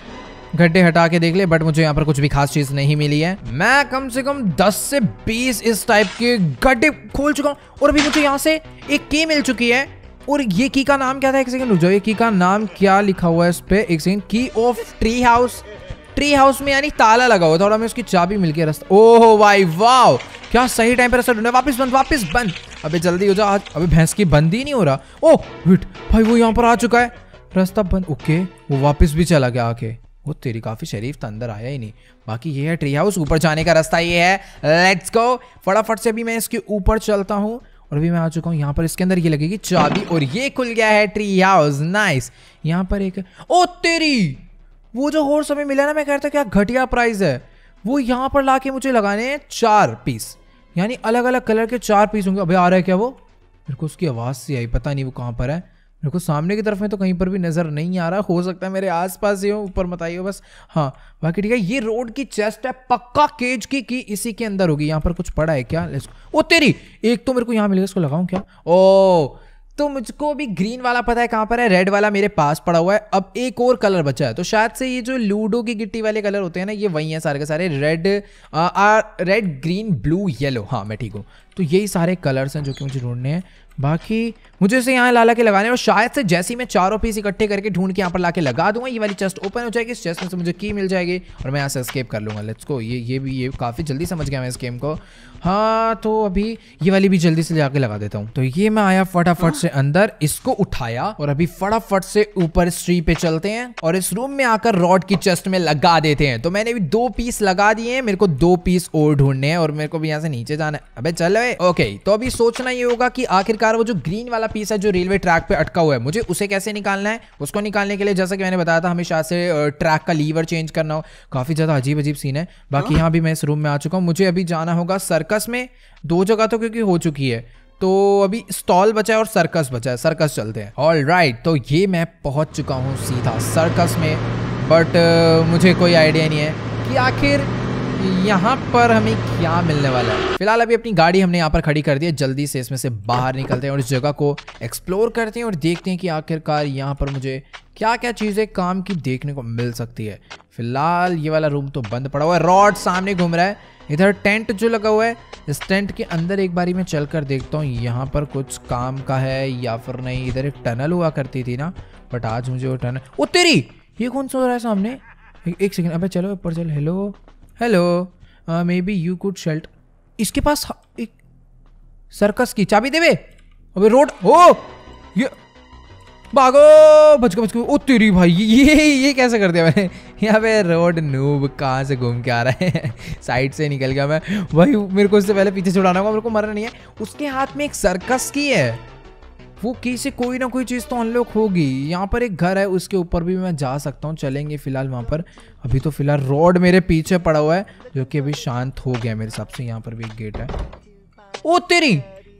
गड्ढे हटा के देख ले बट मुझे यहाँ पर कुछ भी खास चीज नहीं मिली है मैं कम से कम 10 से 20 इस टाइप के गड्ढे खोल चुका हूँ और अभी मुझे यहाँ से एक की मिल चुकी है और ये की का नाम क्या था एक सेकंड रुक जाओ ये की का नाम क्या लिखा हुआ है इस पे एक second key of tree house tree house में यानी ताला लगा हुआ था और हमें उसकी चाबी मिल गया रास्ता ओह भाई वाह क्या सही टाइम पर रास्ता वापस बंद वापस बंद अबे जल्दी हो जा आज अबे भैंस की बंद ही नहीं हो रहा ओह विट भाई वो यहाँ पर आ चुका है रास्ता बंद ओके वो वापस भी चला गया आके वो तेरी काफ़ी शरीफ था तो अंदर आया ही नहीं बाकी ये है ट्री हाउस ऊपर जाने का रास्ता ये है लेट्स गो फटाफट से अभी मैं इसके ऊपर चलता हूँ और अभी मैं आ चुका हूँ यहाँ पर इसके अंदर ये लगेगी चाबी और ये खुल गया है ट्री हाउस नाइस यहाँ पर एक ओ तेरी वो जो हॉर्स हमें मिला ना मैं कह रहा था क्या घटिया प्राइस है वो यहाँ पर ला मुझे लगाने हैं चार पीस यानी अलग अलग कलर के चार पीस होंगे अभी आ रहा है क्या वो मेरे को उसकी आवाज़ से आई पता नहीं वो कहाँ पर है मेरे को सामने की तरफ में तो कहीं पर भी नज़र नहीं आ रहा हो सकता है मेरे आसपास ही हो ऊपर मत आइए बस हाँ बाकी ठीक है ये रोड की चेस्ट है पक्का केज की कि इसी के अंदर होगी यहाँ पर कुछ पड़ा है क्या वो ओ तेरी एक तो मेरे को यहाँ मिलेगा इसको लगाऊँ क्या ओ तो मुझको अभी ग्रीन वाला पता है कहाँ पर है रेड वाला मेरे पास पड़ा हुआ है अब एक और कलर बचा है तो शायद से ये जो लूडो की गिट्टी वाले कलर होते हैं ना ये वही हैं सारे के सारे red ah, red green blue yellow हाँ मैं ठीक हूँ तो यही सारे कलर्स हैं जो कि मुझे ढूंढने हैं बाकी मुझे इसे यहाँ लाला के लगाने और शायद से जैसे ही मैं चारों पीस इकट्ठे करके ढूंढ के यहाँ पर लाके लगा दूंगा ये वाली चेस्ट ओपन हो जाएगी इस चेस्ट में से मुझे की मिल जाएगी और मैं यहाँ से स्केप कर लूँगा लेट्स को ये ये भी ये काफ़ी जल्दी समझ गया मैं इस गेम को हाँ तो अभी ये वाली भी जल्दी से जाके लगा देता हूँ तो ये मैं आया फटाफट से अंदर इसको उठाया और अभी फटाफट से ऊपर स्ट्री पे चलते हैं और इस रूम में आकर रॉड की चेस्ट में लगा देते हैं तो मैंने भी दो पीस लगा दिए हैं मेरे को दो पीस और ढूंढने हैं और मेरे को भी यहाँ से नीचे जाना है अभी चल रहे ओके तो अभी सोचना ये होगा कि आखिरकार वो जो ग्रीन वाला वाला पीस है जो रेलवे ट्रैक पे अटका हुआ है मुझे उसे कैसे निकालना है उसको निकालने के लिए जैसा कि मैंने बताया था हमेशा से ट्रैक का लीवर चेंज करना हो काफ़ी ज़्यादा अजीब अजीब सीन है बाकी हाँ। यहाँ भी मैं इस रूम में आ चुका हूँ मुझे अभी जाना होगा सर्कस में दो जगह तो क्योंकि हो चुकी है तो अभी स्टॉल बचा है और सर्कस बचा है सर्कस चलते हैं ऑल राइट तो ये मैं पहुंच चुका हूँ सीधा सर्कस में बट uh, मुझे कोई आइडिया नहीं है कि आखिर यहाँ पर हमें क्या मिलने वाला है फिलहाल अभी अपनी गाड़ी हमने यहाँ पर खड़ी कर दी है जल्दी से इसमें से बाहर निकलते हैं और इस जगह को एक्सप्लोर करते हैं और देखते हैं कि आखिरकार यहाँ पर मुझे क्या क्या चीज़ें काम की देखने को मिल सकती है फिलहाल ये वाला रूम तो बंद पड़ा हुआ है रॉड सामने घूम रहा है इधर टेंट जो लगा हुआ है इस टेंट के अंदर एक बारी मैं चल कर देखता हूँ यहाँ पर कुछ काम का है या फिर नहीं इधर एक टनल हुआ करती थी ना बट आज मुझे वो टनल वो तेरी ये कौन सो रहा है सामने एक, सेकंड सेकेंड अबे चलो ऊपर चल hello hello maybe you could shelter इसके पास एक सर्कस की चाबी देवे अबे रोड हो ये भागो बचको बचको ओ तेरी भाई ये ये कैसे कर दिया मैंने यहाँ पे रोड नूब कहाँ से घूम के आ रहा है साइड से निकल गया मैं भाई मेरे को इससे पहले पीछे छुड़ाना होगा मेरे को मरना नहीं है उसके हाथ में एक सर्कस की है वो कैसे कोई ना कोई चीज़ तो अनलॉक होगी यहाँ पर एक घर है उसके ऊपर भी मैं जा सकता हूँ चलेंगे फिलहाल वहाँ पर अभी तो फिलहाल रोड मेरे पीछे पड़ा हुआ है जो कि अभी शांत हो गया मेरे हिसाब से यहाँ पर भी एक गेट है ओ तेरी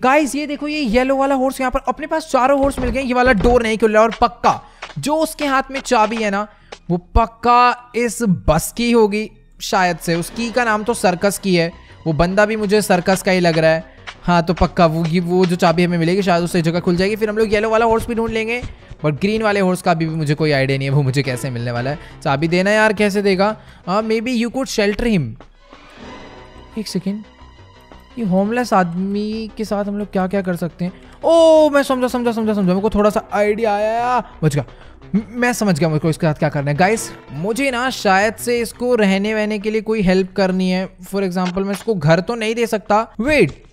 गाइस ये देखो ये येलो वाला हॉर्स यहाँ पर अपने पास चारों हॉर्स मिल गए ये वाला डोर नहीं रहा और पक्का जो उसके हाथ में चाबी है ना वो पक्का इस बस की होगी शायद से उसकी का नाम तो सर्कस की है वो बंदा भी मुझे सर्कस का ही लग रहा है हाँ तो पक्का वो ये वो जो चाबी हमें मिलेगी शायद उससे जगह खुल जाएगी फिर हम लोग येलो वाला हॉर्स भी ढूंढ लेंगे बट ग्रीन वाले हॉर्स का अभी भी मुझे कोई आइडिया नहीं है वो मुझे कैसे मिलने वाला है चाबी देना यार कैसे देगा हाँ maybe you could shelter him एक सेकेंड ये होमलेस आदमी के साथ हम लोग क्या क्या कर सकते हैं ओ oh, मैं समझा समझा समझा समझा मेरे को थोड़ा सा आइडिया आया बच गया मैं समझ गया मुझको इसके साथ क्या करना है गाइस मुझे ना शायद से इसको रहने वहने के लिए कोई हेल्प करनी है फॉर एग्जाम्पल मैं इसको घर तो नहीं दे सकता वेट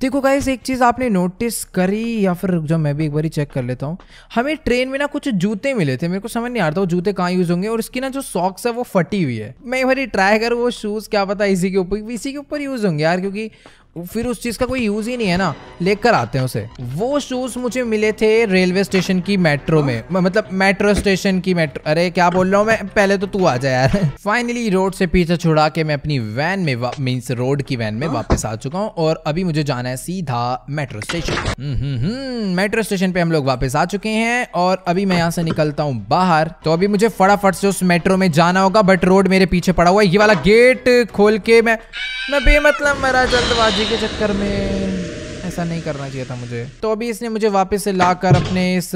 देखो गाइस एक चीज़ आपने नोटिस करी या फिर जो मैं भी एक बार चेक कर लेता हूँ हमें ट्रेन में ना कुछ जूते मिले थे मेरे को समझ नहीं आ रहा था वो जूते कहाँ यूज़ होंगे और इसकी ना जो सॉक्स है वो फटी हुई है मैं एक बार ट्राई करूँ वो शूज़ क्या पता इसी के ऊपर इसी के ऊपर यूज़ होंगे यार क्योंकि फिर उस चीज़ का कोई यूज़ ही नहीं है ना लेकर आते हैं उसे वो शूज़ मुझे मिले थे रेलवे स्टेशन की मेट्रो में मतलब मेट्रो स्टेशन की मेट्रो अरे क्या बोल रहा हूँ मैं पहले तो तू आ जा यार फाइनली [laughs] रोड से पीछे छुड़ा के मैं अपनी वैन में मीन्स रोड की वैन में वापस आ चुका हूँ और अभी मुझे जाना है सीधा मेट्रो स्टेशन मेट्रो स्टेशन पे हम लोग वापस आ चुके हैं और अभी मैं यहाँ से निकलता हूँ बाहर तो अभी मुझे फटाफट से उस मेट्रो में जाना होगा बट रोड मेरे पीछे पड़ा हुआ है ये वाला गेट खोल के मैं मैं बेमतलब मरा जल्दबाजी के चक्कर में ऐसा नहीं करना चाहिए था मुझे तो अभी इसने मुझे वापस से लाकर अपने इस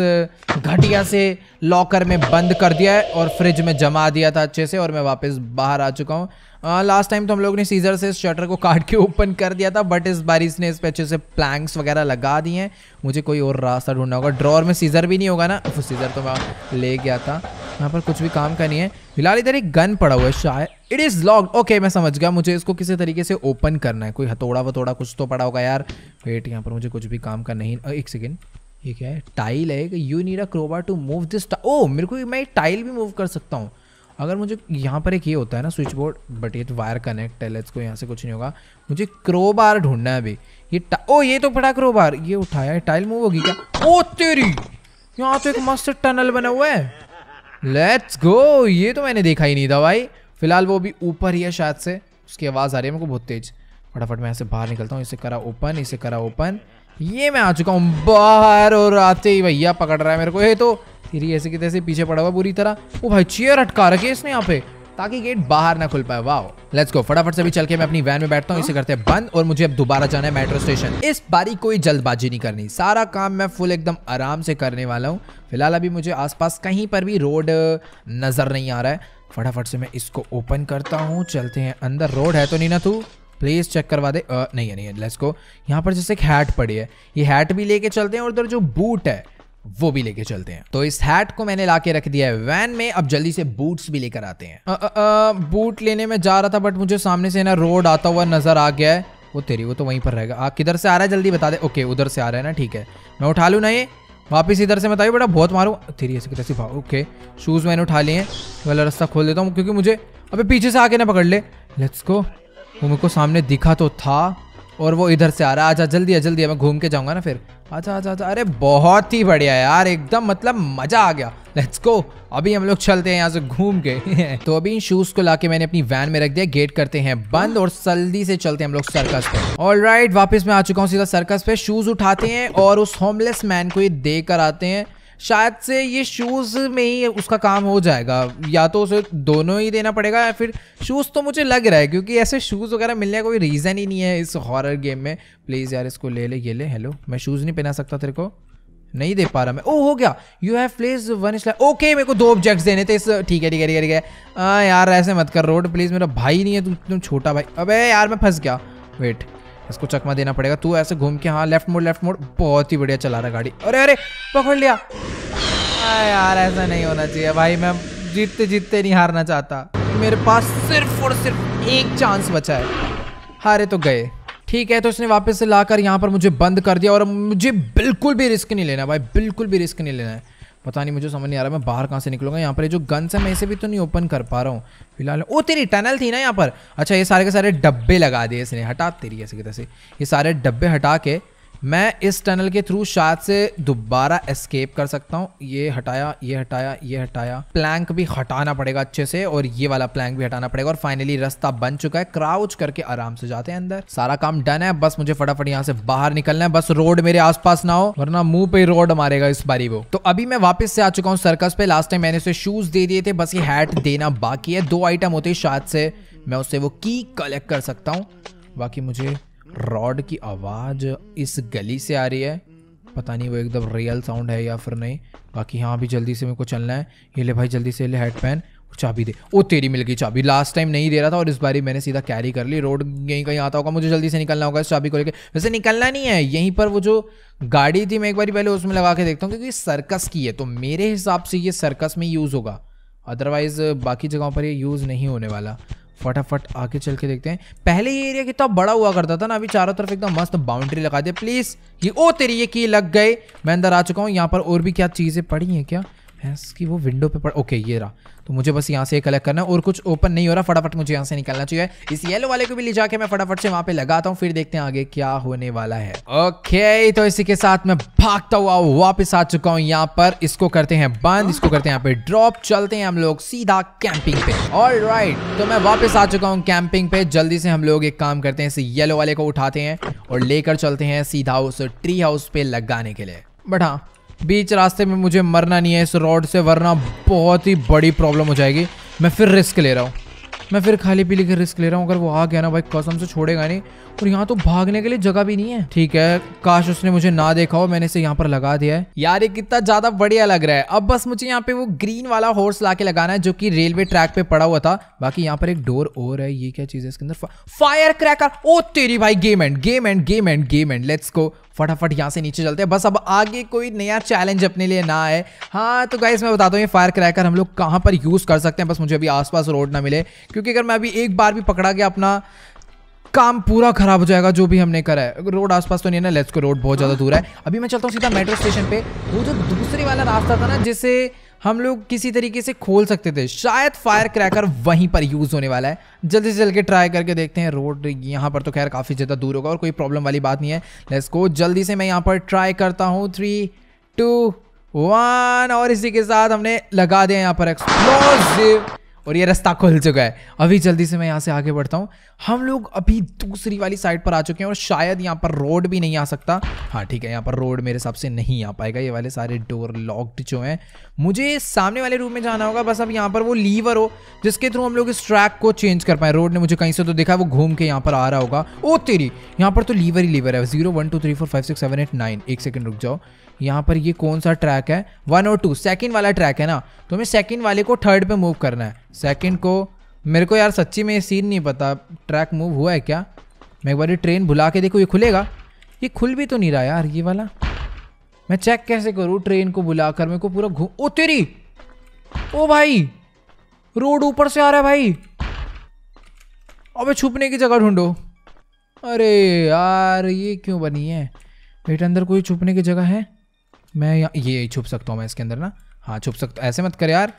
घटिया से लॉकर में बंद कर दिया है और फ्रिज में जमा दिया था अच्छे से और मैं वापस बाहर आ चुका हूँ लास्ट हाँ, टाइम तो हम लोग ने सीजर से इस शटर को काट के ओपन कर दिया था बट इस बार इसने इस पर अच्छे से प्लैंक्स वगैरह लगा दिए हैं मुझे कोई और रास्ता ढूंढना होगा ड्रॉर में सीजर भी नहीं होगा ना वो सीजर तो मैं तो ले गया था यहाँ पर कुछ भी काम का नहीं है फिलहाल इधर एक गन पड़ा हुआ है शायद इट इज़ लॉक ओके मैं समझ गया मुझे इसको किसी तरीके से ओपन करना है कोई हथौड़ा वथौड़ा कुछ तो पड़ा होगा यार वेट यहाँ पर मुझे कुछ भी काम का नहीं एक सेकेंड ये क्या है टाइल है you need a crowbar to move this oh मेरे को मैं टाइल भी मूव कर सकता हूँ अगर मुझे यहाँ पर एक ये होता है ना स्विच बोर्ड बट ये तो वायर कनेक्ट है लेट्स को यहाँ से कुछ नहीं होगा मुझे क्रोबार ढूंढना है अभी ये ओ ये तो पड़ा क्रोबार ये उठाया है टाइल मूव होगी क्या ओ तेरी यहाँ तो एक मस्त टनल बना हुआ है लेट्स गो ये तो मैंने देखा ही नहीं था भाई फिलहाल वो भी ऊपर ही है शायद से उसकी आवाज़ आ रही है मेरे को बहुत तेज़ फटाफट मैं यहाँ से बाहर निकलता हूँ इसे करा ओपन इसे करा ओपन ये मैं आ चुका हूँ बाहर और आते ही भैया पकड़ रहा है मेरे को ये तो थीरी ऐसे की तैसे पीछे पड़ा हुआ बुरी तरह वो भाई चेयर हटका रखे इसने यहाँ पे ताकि गेट बाहर ना खुल पाए वाह लेट्स गो फटाफट से भी चल के मैं अपनी वैन में बैठता हूँ इसे करते हैं बंद और मुझे अब दोबारा जाना है मेट्रो स्टेशन इस बारी कोई जल्दबाजी नहीं करनी सारा काम मैं फुल एकदम आराम से करने वाला हूँ फिलहाल अभी मुझे आसपास कहीं पर भी रोड नजर नहीं आ रहा है फटाफट से मैं इसको ओपन करता हूँ चलते हैं अंदर रोड है तो नहीं ना तू प्लेस चेक करवा दे आ, नहीं है नहीं है लेट्स गो यहाँ पर जैसे एक हैट पड़ी है ये हैट भी लेके चलते हैं और उधर जो बूट है वो भी लेके चलते हैं तो इस हैट को मैंने लाके रख दिया है वैन में अब जल्दी से बूट्स भी लेकर आते हैं आ, आ, आ, बूट लेने में जा रहा था बट मुझे सामने से ना रोड आता हुआ नजर आ गया है वो तेरी वो तो वहीं पर रहेगा आप किधर से आ रहा है जल्दी बता दे ओके उधर से आ रहा है ना ठीक है मैं उठा लूँ नहीं वापस इधर से बताइए बेटा बहुत मारू तेरी ऐसे कैसे भाव ओके शूज़ मैंने उठा लिए वाला रास्ता खोल देता हूँ क्योंकि मुझे अबे पीछे से आके ना पकड़ ले लेट्स गो वो मेरे को सामने दिखा तो था और वो इधर से आ रहा है आजा जल्दी है जल्दी है मैं घूम के जाऊंगा ना फिर अच्छा अच्छा अच्छा अरे बहुत ही बढ़िया यार एकदम मतलब मज़ा आ गया लेट्स गो अभी हम लोग चलते हैं यहाँ से घूम के [laughs] तो अभी इन शूज़ को लाके मैंने अपनी वैन में रख दिया गेट करते हैं बंद और जल्दी से चलते हैं हम लोग सर्कस पे ऑल राइट वापिस में आ चुका हूँ सीधा सर्कस पे शूज़ उठाते हैं और उस होमलेस मैन को ये देकर आते हैं शायद से ये शूज़ में ही उसका काम हो जाएगा या तो उसे दोनों ही देना पड़ेगा या फिर शूज़ तो मुझे लग रहा है क्योंकि ऐसे शूज़ वगैरह मिलने का कोई रीज़न ही नहीं है इस हॉरर गेम में प्लीज़ यार इसको ले ले ये ले हेलो मैं शूज़ नहीं पहना सकता तेरे को नहीं दे पा रहा मैं ओ हो गया you have place one is okay मेरे को दो ऑब्जेक्ट्स देने थे इस ठीक है ठीक है ठीक है ठीक है हाँ यार ऐसे मत कर रोड प्लीज़ मेरा भाई नहीं है तुम तुम छोटा भाई अबे यार मैं फंस गया वेट इसको चकमा देना पड़ेगा तू ऐसे घूम के हाँ लेफ्ट मोड़ लेफ्ट मोड़ बहुत ही बढ़िया चला रहा गाड़ी अरे अरे पकड़ लिया हाँ यार ऐसा नहीं होना चाहिए भाई मैं जीतते जीतते नहीं हारना चाहता मेरे पास सिर्फ और सिर्फ एक चांस बचा है हारे तो गए ठीक है तो उसने वापस से लाकर यहाँ पर मुझे बंद कर दिया और मुझे बिल्कुल भी रिस्क नहीं लेना भाई बिल्कुल भी रिस्क नहीं लेना है पता नहीं मुझे समझ नहीं आ रहा मैं बाहर कहाँ से निकलूंगा यहाँ पर ये जो गन्स है मैं इसे भी तो नहीं ओपन कर पा रहा हूँ फिलहाल ओ तेरी टनल थी ना यहाँ पर अच्छा ये सारे के सारे डब्बे लगा दिए इसने हटा तेरी ऐसे कैसे ये सारे डब्बे हटा के मैं इस टनल के थ्रू शायद से दोबारा एस्केप कर सकता हूँ ये हटाया ये हटाया ये हटाया प्लैंक भी हटाना पड़ेगा अच्छे से और ये वाला प्लैंक भी हटाना पड़ेगा और फाइनली रास्ता बन चुका है क्राउच करके आराम से जाते हैं अंदर सारा काम डन है बस मुझे फटाफट यहाँ से बाहर निकलना है बस रोड मेरे आस ना हो वरना मुंह पे रोड मारेगा इस बारी वो तो अभी मैं वापस से आ चुका हूँ सर्कस पे लास्ट टाइम मैंने उसे शूज दे दिए थे बस ये हैट देना बाकी है दो आइटम होते शायद से मैं उससे वो की कलेक्ट कर सकता हूँ बाकी मुझे रॉड की आवाज़ इस गली से आ रही है पता नहीं वो एकदम रियल साउंड है या फिर नहीं बाकी हाँ अभी जल्दी से मेरे को चलना है ये ले भाई जल्दी से ले हेड पैन और चाबी दे ओ तेरी मिल गई चाबी लास्ट टाइम नहीं दे रहा था और इस बार ही मैंने सीधा कैरी कर ली रोड यहीं कहीं आता होगा मुझे जल्दी से निकलना होगा इस चाबी को लेकर वैसे निकलना नहीं है यहीं पर वो जो गाड़ी थी मैं एक बार पहले उसमें लगा के देखता हूँ क्योंकि सर्कस की है तो मेरे हिसाब से ये सर्कस में यूज़ होगा अदरवाइज़ बाकी जगहों पर ये यूज़ नहीं होने वाला फटाफट आगे चल के देखते हैं पहले ये एरिया कितना बड़ा हुआ करता था ना अभी चारों तरफ एकदम मस्त बाउंड्री लगा दे प्लीज ये ओ तेरी ये की लग गए मैं अंदर आ चुका हूँ यहाँ पर और भी क्या चीजें पड़ी हैं क्या भैंस की वो विंडो पे पड़ ओके ये रहा तो मुझे बस यहाँ से ये कलेक्ट करना है और कुछ ओपन नहीं हो रहा फटाफट मुझे यहाँ से निकलना चाहिए इस येलो वाले को भी ले जाके मैं फटाफट से वहाँ पे लगाता हूँ फिर देखते हैं आगे क्या होने वाला है ओके तो इसी के साथ मैं भागता हुआ वापस आ चुका हूँ यहाँ पर इसको करते हैं बंद इसको करते हैं यहाँ पे ड्रॉप चलते हैं हम लोग सीधा कैंपिंग पे ऑल राइट right, तो मैं वापस आ चुका हूँ कैंपिंग पे जल्दी से हम लोग एक काम करते हैं इस येलो वाले को उठाते हैं और लेकर चलते हैं सीधा उस ट्री हाउस पे लगाने के लिए बट हाँ बीच रास्ते में मुझे मरना नहीं है इस रॉड से वरना बहुत ही बड़ी प्रॉब्लम हो जाएगी मैं फिर रिस्क ले रहा हूँ मैं फिर खाली पीली के रिस्क ले रहा हूँ अगर वो आ गया ना भाई कसम से छोड़ेगा नहीं और यहाँ तो भागने के लिए जगह भी नहीं है ठीक है काश उसने मुझे ना देखा हो मैंने इसे यहाँ पर लगा दिया है यार ये कितना ज्यादा बढ़िया लग रहा है अब बस मुझे यहाँ पे वो ग्रीन वाला हॉर्स लाके लगाना है जो की रेलवे ट्रैक पे पड़ा हुआ था बाकी यहाँ पर एक डोर और है ये क्या चीज है इसके अंदर फायर क्रैकर ओ तेरी भाई game end game end game end game end let's go फटाफट यहाँ से नीचे चलते हैं बस अब आगे कोई नया चैलेंज अपने लिए ना आए हाँ तो गाइस मैं बताता हूँ ये फायर क्रैकर हम लोग कहाँ पर यूज़ कर सकते हैं बस मुझे अभी आसपास रोड ना मिले क्योंकि अगर मैं अभी एक बार भी पकड़ा गया अपना काम पूरा खराब हो जाएगा जो भी हमने करा है रोड आसपास तो नहीं है ना लेट्स को रोड बहुत ज़्यादा दूर है अभी मैं चलता हूँ सीधा मेट्रो स्टेशन पे वो जो दूसरे वाला रास्ता था ना जिसे हम लोग किसी तरीके से खोल सकते थे शायद फायर क्रैकर वहीं पर यूज़ होने वाला है जल्दी से जल के ट्राई करके देखते हैं रोड यहाँ पर तो खैर काफ़ी ज़्यादा दूर होगा और कोई प्रॉब्लम वाली बात नहीं है लेट्स गो जल्दी से मैं यहाँ पर ट्राई करता हूँ थ्री टू वन और इसी के साथ हमने लगा दिया यहाँ पर एक्सप्लोसिव और ये रास्ता खुल चुका है अभी जल्दी से मैं यहाँ से आगे बढ़ता हूँ हम लोग अभी दूसरी वाली साइड पर आ चुके हैं और शायद यहाँ पर रोड भी नहीं आ सकता हाँ ठीक है यहाँ पर रोड मेरे हिसाब से नहीं आ पाएगा ये वाले सारे डोर लॉक्ड जो हैं मुझे सामने वाले रूम में जाना होगा बस अब यहाँ पर वो लीवर हो जिसके थ्रू हम लोग इस ट्रैक को चेंज कर पाए रोड ने मुझे कहीं से तो देखा वो घूम के यहाँ पर आ रहा होगा ओ तेरी यहाँ पर तो लीवर ही लीवर है zero one two three four five six seven eight nine एक सेकेंड रुक जाओ यहाँ पर ये कौन सा ट्रैक है वन और टू सेकेंड वाला ट्रैक है ना तो हमें सेकेंड वाले को थर्ड पे मूव करना है सेकेंड को मेरे को यार सच्ची में ये सीन नहीं पता ट्रैक मूव हुआ है क्या मैं एक बार ये ट्रेन भुला के देखूँ ये खुलेगा ये खुल भी तो नहीं रहा यार ये वाला मैं चेक कैसे करूँ ट्रेन को बुला कर मेरे को पूरा घूम ओ तेरी ओ भाई रोड ऊपर से आ रहा है भाई अब छुपने की जगह ढूंढो अरे यार ये क्यों बनी है बेटा अंदर कोई छुपने की जगह है मैं ये छुप सकता हूँ मैं इसके अंदर ना हाँ छुप सकता ऐसे मत कर यार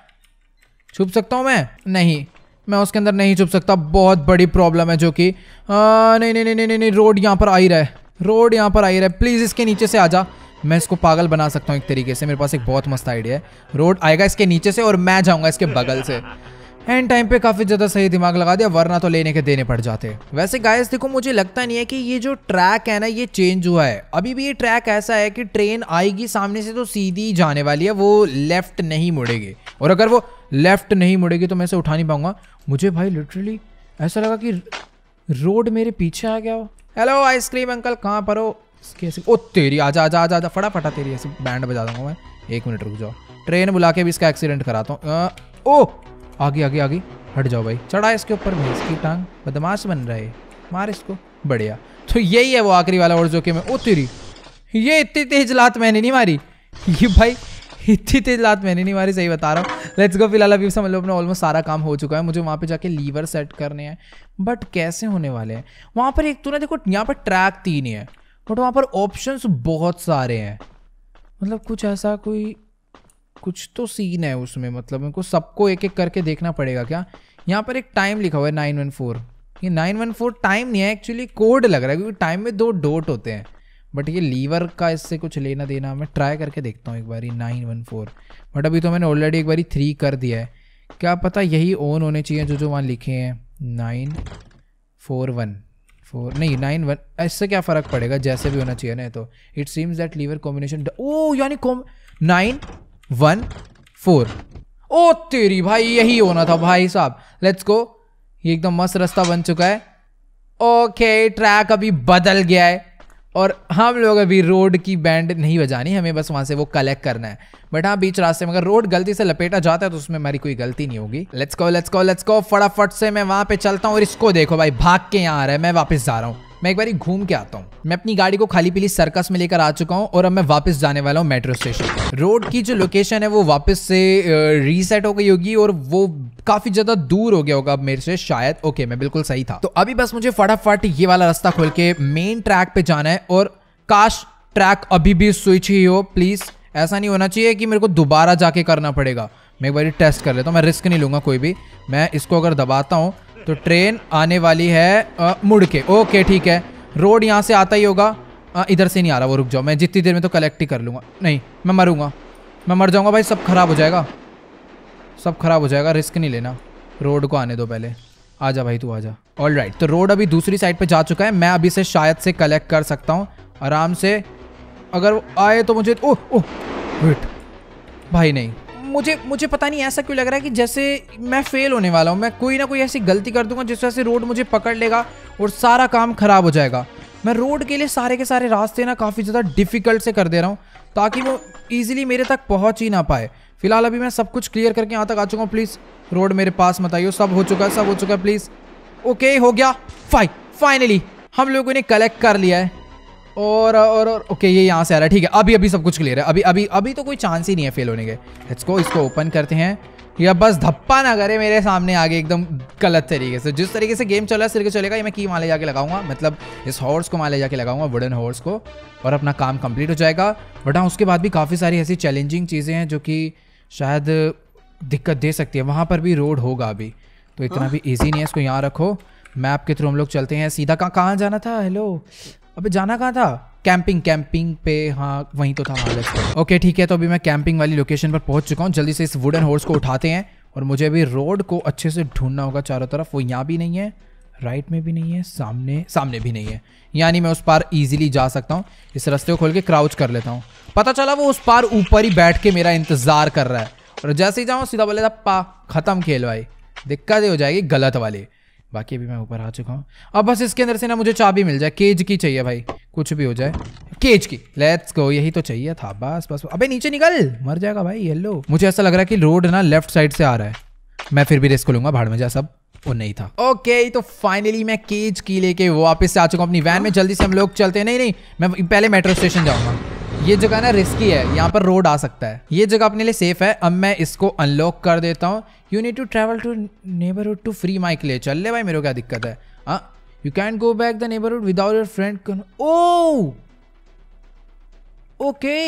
छुप सकता हूँ मैं नहीं मैं उसके अंदर नहीं छुप सकता बहुत बड़ी प्रॉब्लम है जो कि नहीं नहीं नहीं नहीं नहीं रोड यहाँ पर आ ही रहा है रोड यहाँ पर आ ही रहा है प्लीज़ इसके नीचे से आ जा मैं इसको पागल बना सकता हूँ एक तरीके से मेरे पास एक बहुत मस्त आइडिया है रोड आएगा इसके नीचे से और मैं जाऊँगा इसके बगल से एंड टाइम पे काफी ज्यादा सही दिमाग लगा दिया वरना तो लेने के देने पड़ जाते वैसे गायस देखो मुझे लगता नहीं है कि ये जो ट्रैक है ना ये चेंज हुआ है अभी भी ये ट्रैक ऐसा है कि ट्रेन आएगी सामने से तो सीधी जाने वाली है वो लेफ्ट नहीं मुड़ेगी और अगर वो लेफ्ट नहीं मुड़ेगी तो मैं इसे उठा नहीं पाऊंगा मुझे भाई लिटरली ऐसा लगा कि रोड मेरे पीछे आ गया हो हेलो आइसक्रीम अंकल कहाँ पर हो कैसे ओ तेरी आजा आजा आजा आजा फटाफटा तेरी ऐसे बैंड बजा दूंगा मैं एक मिनट रुक जाओ ट्रेन बुला के भी इसका एक्सीडेंट कराता हूँ ओ आगे आगे आगे हट जाओ भाई चढ़ा इसके ऊपर भाई इसकी टांग बदमाश बन रहे मार इसको बढ़िया तो यही है वो आखिरी वाला और जो कि मैं ओ तेरी ये इतनी तेज लात मैंने नहीं मारी ये भाई इतनी तेज लात मैंने नहीं मारी सही बता रहा हूँ लेट्स गो फिलहाल अभी समझ लो अपना ऑलमोस्ट सारा काम हो चुका है मुझे वहाँ पे जाके लीवर सेट करने हैं बट कैसे होने वाले हैं वहाँ पर एक तो ना देखो यहाँ पर ट्रैक तीन ही है बट वहाँ पर ऑप्शन बहुत सारे हैं मतलब कुछ ऐसा कोई कुछ तो सीन है उसमें मतलब मेरे को सबको एक एक करके देखना पड़ेगा क्या यहाँ पर एक टाइम लिखा हुआ है नाइन वन फोर ये नाइन वन फोर टाइम नहीं है एक्चुअली कोड लग रहा है क्योंकि टाइम में दो डोट होते हैं बट ये लीवर का इससे कुछ लेना देना मैं ट्राई करके देखता हूँ एक बार नाइन वन फोर बट अभी तो मैंने ऑलरेडी एक बार थ्री कर दिया है क्या पता यही ऑन होने चाहिए जो जो वहाँ लिखे हैं नाइन फोर वन फोर नहीं नाइन वन इससे क्या फ़र्क पड़ेगा जैसे भी होना चाहिए ना तो it seems that lever combination oh यानी कॉम नाइन वन फोर ओ तेरी भाई यही होना था भाई साहब लेट्स गो ये एकदम मस्त रास्ता बन चुका है ओके ट्रैक अभी बदल गया है और हम लोग अभी रोड की बैंड नहीं बजानी हमें बस वहां से वो कलेक्ट करना है बट हाँ बीच रास्ते में अगर रोड गलती से लपेटा जाता है तो उसमें हमारी कोई गलती नहीं होगी let's go let's go let's go फटाफट से मैं वहां पे चलता हूँ और इसको देखो भाई भाग के यहाँ आ रहा है मैं वापस जा रहा हूँ मैं एक बार घूम के आता हूँ मैं अपनी गाड़ी को खाली पीली सर्कस में लेकर आ चुका हूँ और अब मैं वापस जाने वाला हूँ मेट्रो स्टेशन रोड की जो लोकेशन है वो वापस से रीसेट हो गई होगी और वो काफी ज्यादा दूर हो गया होगा अब मेरे से शायद ओके मैं बिल्कुल सही था तो अभी बस मुझे फटाफट ये वाला रास्ता खोल के मेन ट्रैक पे जाना है और काश ट्रैक अभी भी स्विच ही हो प्लीज ऐसा नहीं होना चाहिए कि मेरे को दोबारा जाके करना पड़ेगा मैं एक बार टेस्ट कर लेता हूँ मैं रिस्क नहीं लूंगा कोई भी मैं इसको अगर दबाता हूँ तो ट्रेन आने वाली है आ, मुड़ के ओके ठीक है रोड यहाँ से आता ही होगा आ, इधर से नहीं आ रहा वो रुक जाओ मैं जितनी देर में तो कलेक्ट ही कर लूँगा नहीं मैं मरूँगा मैं मर जाऊँगा भाई सब खराब हो जाएगा सब खराब हो जाएगा रिस्क नहीं लेना रोड को आने दो पहले आ जा भाई तू आ जा ऑल राइट तो रोड अभी दूसरी साइड पर जा चुका है मैं अभी से शायद से कलेक्ट कर सकता हूँ आराम से अगर आए तो मुझे ओह ओह वेट भाई नहीं मुझे मुझे पता नहीं ऐसा क्यों लग रहा है कि जैसे मैं फेल होने वाला हूँ मैं कोई ना कोई ऐसी गलती कर दूंगा जिस वजह से रोड मुझे पकड़ लेगा और सारा काम ख़राब हो जाएगा मैं रोड के लिए सारे के सारे रास्ते ना काफ़ी ज़्यादा डिफ़िकल्ट से कर दे रहा हूँ ताकि वो ईजिली मेरे तक पहुँच ही ना पाए फिलहाल अभी मैं सब कुछ क्लियर करके यहाँ तक आ चुका हूँ प्लीज़ रोड मेरे पास मत आइयो सब हो चुका है सब हो चुका है प्लीज़ ओके हो गया फाइन फाइनली हम लोगों ने कलेक्ट कर लिया है और और और ओके ये यहाँ से आ रहा है ठीक है अभी अभी सब कुछ क्लियर है अभी अभी अभी तो कोई चांस ही नहीं है फेल होने के लेट्स गो इसको ओपन करते हैं या बस धप्पा ना करे मेरे सामने आगे एकदम गलत तरीके से जिस तरीके से गेम चला है तरीके चलेगा ये मैं की माले जाके लगाऊंगा मतलब इस हॉर्स को माले जाके लगाऊंगा वुडन हॉर्स को और अपना काम कंप्लीट हो जाएगा बट हाँ उसके बाद भी काफ़ी सारी ऐसी चैलेंजिंग चीज़ें हैं जो कि शायद दिक्कत दे सकती है वहाँ पर भी रोड होगा अभी तो इतना हाँ। भी ईजी नहीं है इसको यहाँ रखो मैप के थ्रू हम लोग चलते हैं सीधा कहाँ कहाँ जाना था हेलो अबे जाना कहाँ था कैंपिंग कैंपिंग पे हाँ वहीं तो था वहाँ ओके ठीक है तो अभी मैं कैंपिंग वाली लोकेशन पर पहुँच चुका हूँ जल्दी से इस वुडन हॉर्स को उठाते हैं और मुझे अभी रोड को अच्छे से ढूंढना होगा चारों तरफ वो यहाँ भी नहीं है राइट में भी नहीं है सामने सामने भी नहीं है यानी मैं उस पार इजीली जा सकता हूँ इस रास्ते को खोल के क्राउच कर लेता हूँ पता चला वो उस पार ऊपर ही बैठ के मेरा इंतजार कर रहा है और जैसे ही जाऊँ सीधा बोले था पा खत्म खेल भाई दिक्कत ही हो जाएगी गलत वाली बाकी अभी मैं ऊपर आ चुका हूँ अब बस इसके अंदर से ना मुझे चाबी मिल जाए केज की चाहिए भाई कुछ भी हो जाए केज की लेट्स गो यही तो चाहिए था बस बस अबे नीचे निकल मर जाएगा भाई हेलो मुझे ऐसा लग रहा है कि रोड ना लेफ्ट साइड से आ रहा है मैं फिर भी रेस को लूंगा भाड़ में जा सब वो नहीं था ओके okay, तो फाइनली मैं केज की लेके वापिस से आ चुका हूँ अपनी वैन में जल्दी से हम लोग चलते हैं नहीं नहीं मैं पहले मेट्रो स्टेशन जाऊँगा ये जगह ना रिस्की है यहाँ पर रोड आ सकता है ये जगह अपने लिए सेफ है अब मैं इसको अनलॉक कर देता हूँ you need to travel to neighbourhood to free Mike के लिए चल ले भाई मेरे को क्या दिक्कत है you can go back the neighbourhood without your friend oh okay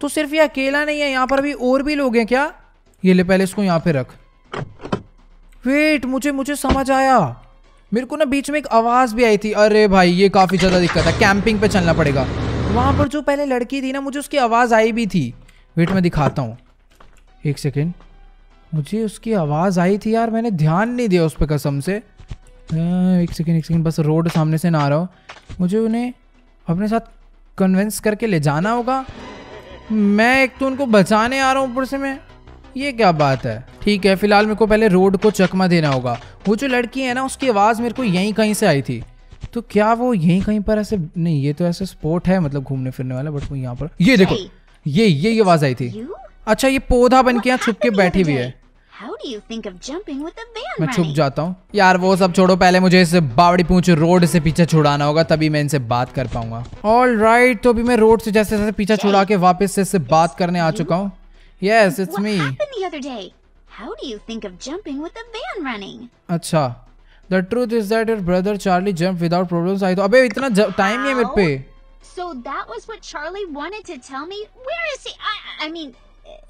तो सिर्फ ये अकेला नहीं है यहाँ पर भी और भी लोग हैं क्या ये ले पहले इसको यहाँ पे रख वेट मुझे मुझे समझ आया मेरे को ना बीच में एक आवाज़ भी आई थी अरे भाई ये काफ़ी ज़्यादा दिक्कत है कैंपिंग पे चलना पड़ेगा वहाँ पर जो पहले लड़की थी ना मुझे उसकी आवाज़ आई भी थी वेट मैं दिखाता हूँ एक सेकेंड मुझे उसकी आवाज़ आई थी यार मैंने ध्यान नहीं दिया उस पर कसम से एक सेकेंड एक सेकेंड बस रोड सामने से ना आ रहा हो मुझे उन्हें अपने साथ कन्वेंस करके ले जाना होगा मैं एक तो उनको बचाने आ रहा हूँ ऊपर से मैं ये क्या बात है ठीक है फिलहाल मेरे को पहले रोड को चकमा देना होगा वो जो लड़की है ना उसकी आवाज़ मेरे को यहीं कहीं से आई थी तो क्या वो यहीं कहीं पर ऐसे नहीं ये तो ऐसे स्पोर्ट है मतलब घूमने फिरने वाला बट वो यहाँ पर ये देखो ये ये ये आवाज आई थी अच्छा ये पौधा बन के यहाँ छुप के बैठी हुई है मैं छुप जाता हूँ यार वो सब छोड़ो पहले मुझे इस बावड़ी पूछ रोड से पीछे छुड़ाना होगा तभी मैं इनसे बात कर पाऊंगा ऑल राइट right, तो अभी मैं रोड से जैसे जैसे पीछा छुड़ा के वापस से इससे बात करने आ चुका हूँ यस इट्स मी अच्छा The truth is that your brother Charlie jumped without problems. I thought, अबे इतना time है मेरे So that was what Charlie wanted to tell me. Where is he? I, I mean,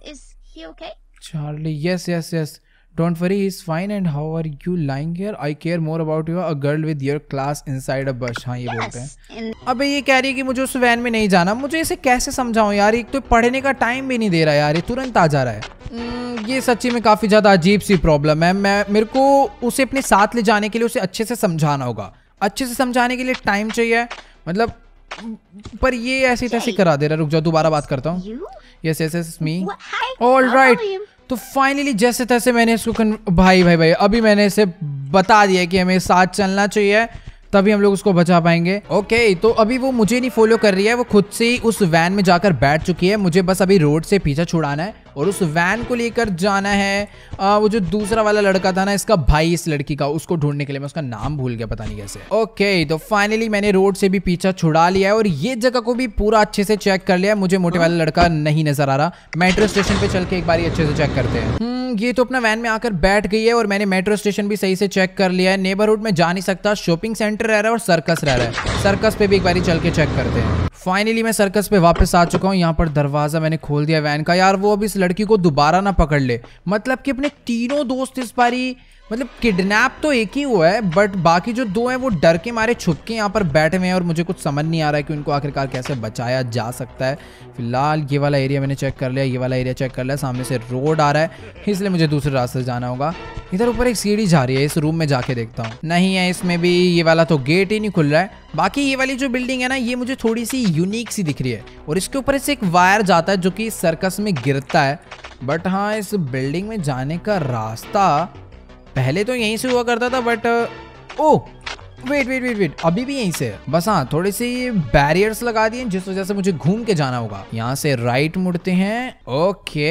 is he okay? Charlie, yes, yes, yes. Don't worry fine and how are you lying lying here? I care more about you. A girl with your class inside a bus हाँ ये yes. बोलते हैं अबे ये कह रही है कि मुझे उस वैन में नहीं जाना मुझे इसे कैसे समझाऊं यार एक तो पढ़ने का टाइम भी नहीं दे रहा यार ये तुरंत आ जा रहा है hmm, ये सच्ची में काफ़ी ज़्यादा अजीब सी प्रॉब्लम है मैं मेरे को उसे अपने साथ ले जाने के लिए उसे अच्छे से समझाना होगा अच्छे से समझाने के लिए टाइम चाहिए मतलब पर ये ऐसे तैसी करा दे रहा है रुक जाओ दोबारा बात करता हूँ yes yes yes me all right तो फाइनली जैसे तैसे मैंने इसको कन... भाई भाई भाई अभी मैंने इसे बता दिया कि हमें साथ चलना चाहिए तभी हम लोग उसको बचा पाएंगे ओके तो अभी वो मुझे नहीं फॉलो कर रही है वो खुद से ही उस वैन में जाकर बैठ चुकी है मुझे बस अभी रोड से पीछा छुड़ाना है और उस वैन को लेकर जाना है आ, वो जो दूसरा वाला लड़का था ना इसका भाई इस लड़की का उसको ढूंढने के लिए मैं उसका नाम भूल गया पता नहीं कैसे ओके तो फाइनली मैंने रोड से भी पीछा छुड़ा लिया है और ये जगह को भी पूरा अच्छे से चेक कर लिया मुझे मोटे वाला लड़का नहीं नजर आ रहा मेट्रो स्टेशन पे चल के एक बार अच्छे से चेक करते हैं हम्म, ये तो अपना वैन में आकर बैठ गई है और मैंने मेट्रो स्टेशन भी सही से चेक कर लिया है नेबरहुड में जा नहीं सकता शॉपिंग सेंटर रह रहा है और सर्कस रह रहा है सर्कस पे भी एक बार चल के चेक करते हैं फाइनली मैं सर्कस पे वापस आ चुका हूँ यहाँ पर दरवाजा मैंने खोल दिया वैन का यार वो अब इस लड़की को दोबारा ना पकड़ ले मतलब कि अपने तीनों दोस्त इस बारी मतलब किडनैप तो एक ही हुआ है बट बाकी जो दो हैं वो डर के मारे छुप के यहाँ पर बैठे हुए हैं और मुझे कुछ समझ नहीं आ रहा है कि उनको आखिरकार कैसे बचाया जा सकता है फिलहाल ये वाला एरिया मैंने चेक कर लिया ये वाला एरिया चेक कर लिया सामने से रोड आ रहा है इसलिए मुझे दूसरे रास्ते से जाना होगा इधर ऊपर एक सीढ़ी जा रही है इस रूम में जाके देखता हूँ नहीं है इसमें भी ये वाला तो गेट ही नहीं खुल रहा है बाकी ये वाली जो बिल्डिंग है ना ये मुझे थोड़ी सी यूनिक सी दिख रही है और इसके ऊपर से एक वायर जाता है जो कि सर्कस में गिरता है बट हाँ इस बिल्डिंग में जाने का रास्ता पहले तो यहीं से हुआ करता था but oh wait wait wait wait अभी भी यहीं से बस हाँ थोड़े से बैरियर्स लगा दिए जिस वजह से मुझे घूम के जाना होगा यहाँ से राइट मुड़ते हैं ओके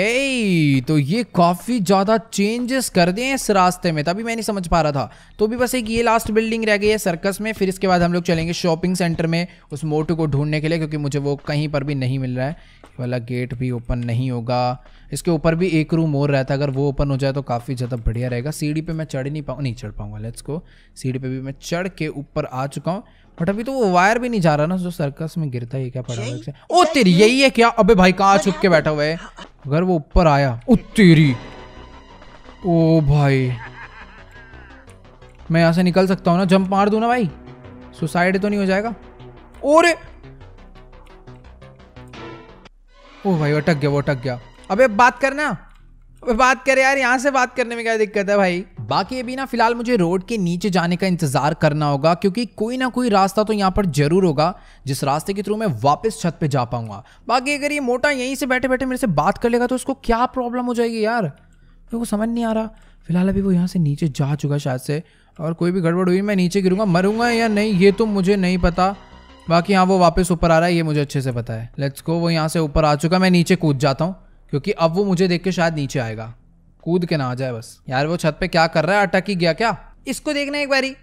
तो ये काफी ज्यादा चेंजेस कर दिए इस रास्ते में तभी मैं नहीं समझ पा रहा था तो भी बस एक ये लास्ट बिल्डिंग रह गई है सर्कस में फिर इसके बाद हम लोग चलेंगे शॉपिंग सेंटर में उस मोटू को ढूंढने के लिए क्योंकि मुझे वो कहीं पर भी नहीं मिल रहा है वाला गेट भी ओपन नहीं होगा इसके ऊपर भी एक रूम और रहता है अगर वो ओपन हो जाए तो काफ़ी ज़्यादा बढ़िया रहेगा सीढ़ी पे मैं चढ़ नहीं पाऊँ नहीं चढ़ पाऊँगा लेट्स को सीढ़ी पे भी मैं चढ़ के ऊपर आ चुका हूँ बट अभी तो वो वायर भी नहीं जा रहा ना जो सर्कस में गिरता है क्या पड़ा हुआ ओ तेरी यही है क्या अबे भाई कहाँ छुप के बैठा हुआ है अगर वो ऊपर आया ओ तेरी ओ भाई मैं यहाँ से निकल सकता हूँ ना जंप मार दूँ ना भाई सुसाइड तो नहीं हो जाएगा और ओ भाई वो टक गया वो टक गया अबे बात करना बात कर यार यहाँ से बात करने में क्या दिक्कत है भाई बाकी अभी ना फिलहाल मुझे रोड के नीचे जाने का इंतजार करना होगा क्योंकि कोई ना कोई रास्ता तो यहाँ पर जरूर होगा जिस रास्ते के थ्रू मैं वापस छत पे जा पाऊंगा बाकी अगर ये मोटा यहीं से बैठे बैठे मेरे से बात कर लेगा तो उसको क्या प्रॉब्लम हो जाएगी यार मेरे को समझ नहीं आ रहा फिलहाल अभी वो यहाँ से नीचे जा चुका शायद से और कोई भी गड़बड़ हुई मैं नीचे गिरूंगा मरूंगा या नहीं ये तो मुझे नहीं पता बाकी यहाँ वो वापस ऊपर आ रहा है ये मुझे अच्छे से पता है लेट्स गो वो यहाँ से ऊपर आ चुका मैं नीचे कूद जाता हूँ क्योंकि अब वो मुझे देख के शायद नीचे आएगा कूद के ना आ जाए बस यार वो छत पे क्या कर रहा है अटक ही गया क्या इसको देखना एक बारी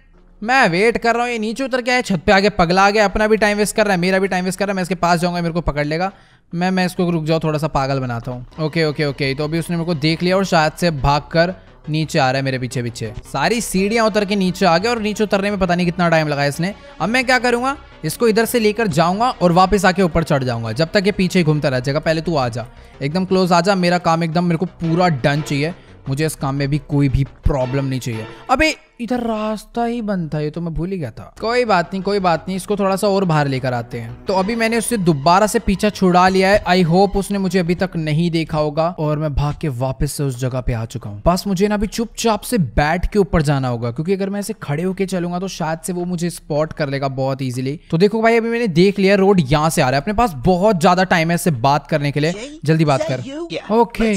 मैं वेट कर रहा हूँ ये नीचे उतर के आए छत पे आगे पगला आ गया अपना भी टाइम वेस्ट कर रहा है मेरा भी टाइम वेस्ट कर रहा है मैं इसके पास जाऊँगा मेरे को पकड़ लेगा मैं मैं इसको रुक जाऊँ थोड़ा सा पागल बनाता हूँ ओके ओके ओके तो अभी उसने मेरे को देख लिया और शायद से भाग कर नीचे आ रहा है मेरे पीछे पीछे सारी सीढ़ियां उतर के नीचे आ गए और नीचे उतरने में पता नहीं कितना टाइम लगाया इसने अब मैं क्या करूंगा इसको इधर से लेकर जाऊंगा और वापस आके ऊपर चढ़ जाऊंगा जब तक ये पीछे घूमता रह जाएगा पहले तू आ जा एकदम क्लोज आ जा मेरा काम एकदम मेरे को पूरा डन चाहिए मुझे इस काम में भी कोई भी प्रॉब्लम नहीं चाहिए अबे इधर रास्ता ही बंद था ये तो मैं भूल ही गया था कोई बात नहीं कोई बात नहीं इसको थोड़ा सा और बाहर लेकर आते हैं तो अभी मैंने उससे दोबारा से पीछा छुड़ा लिया है आई होप उसने मुझे अभी तक नहीं देखा होगा और मैं भाग के वापस से उस जगह पे आ चुका हूँ बस मुझे ना अभी चुपचाप से बैठ के ऊपर जाना होगा क्योंकि अगर मैं ऐसे खड़े होकर चलूंगा तो शायद से वो मुझे स्पॉट कर लेगा बहुत ईजिली तो देखो भाई अभी मैंने देख लिया रोड यहाँ से आ रहा है अपने पास बहुत ज्यादा टाइम है इससे बात करने के लिए जल्दी बात कर ओके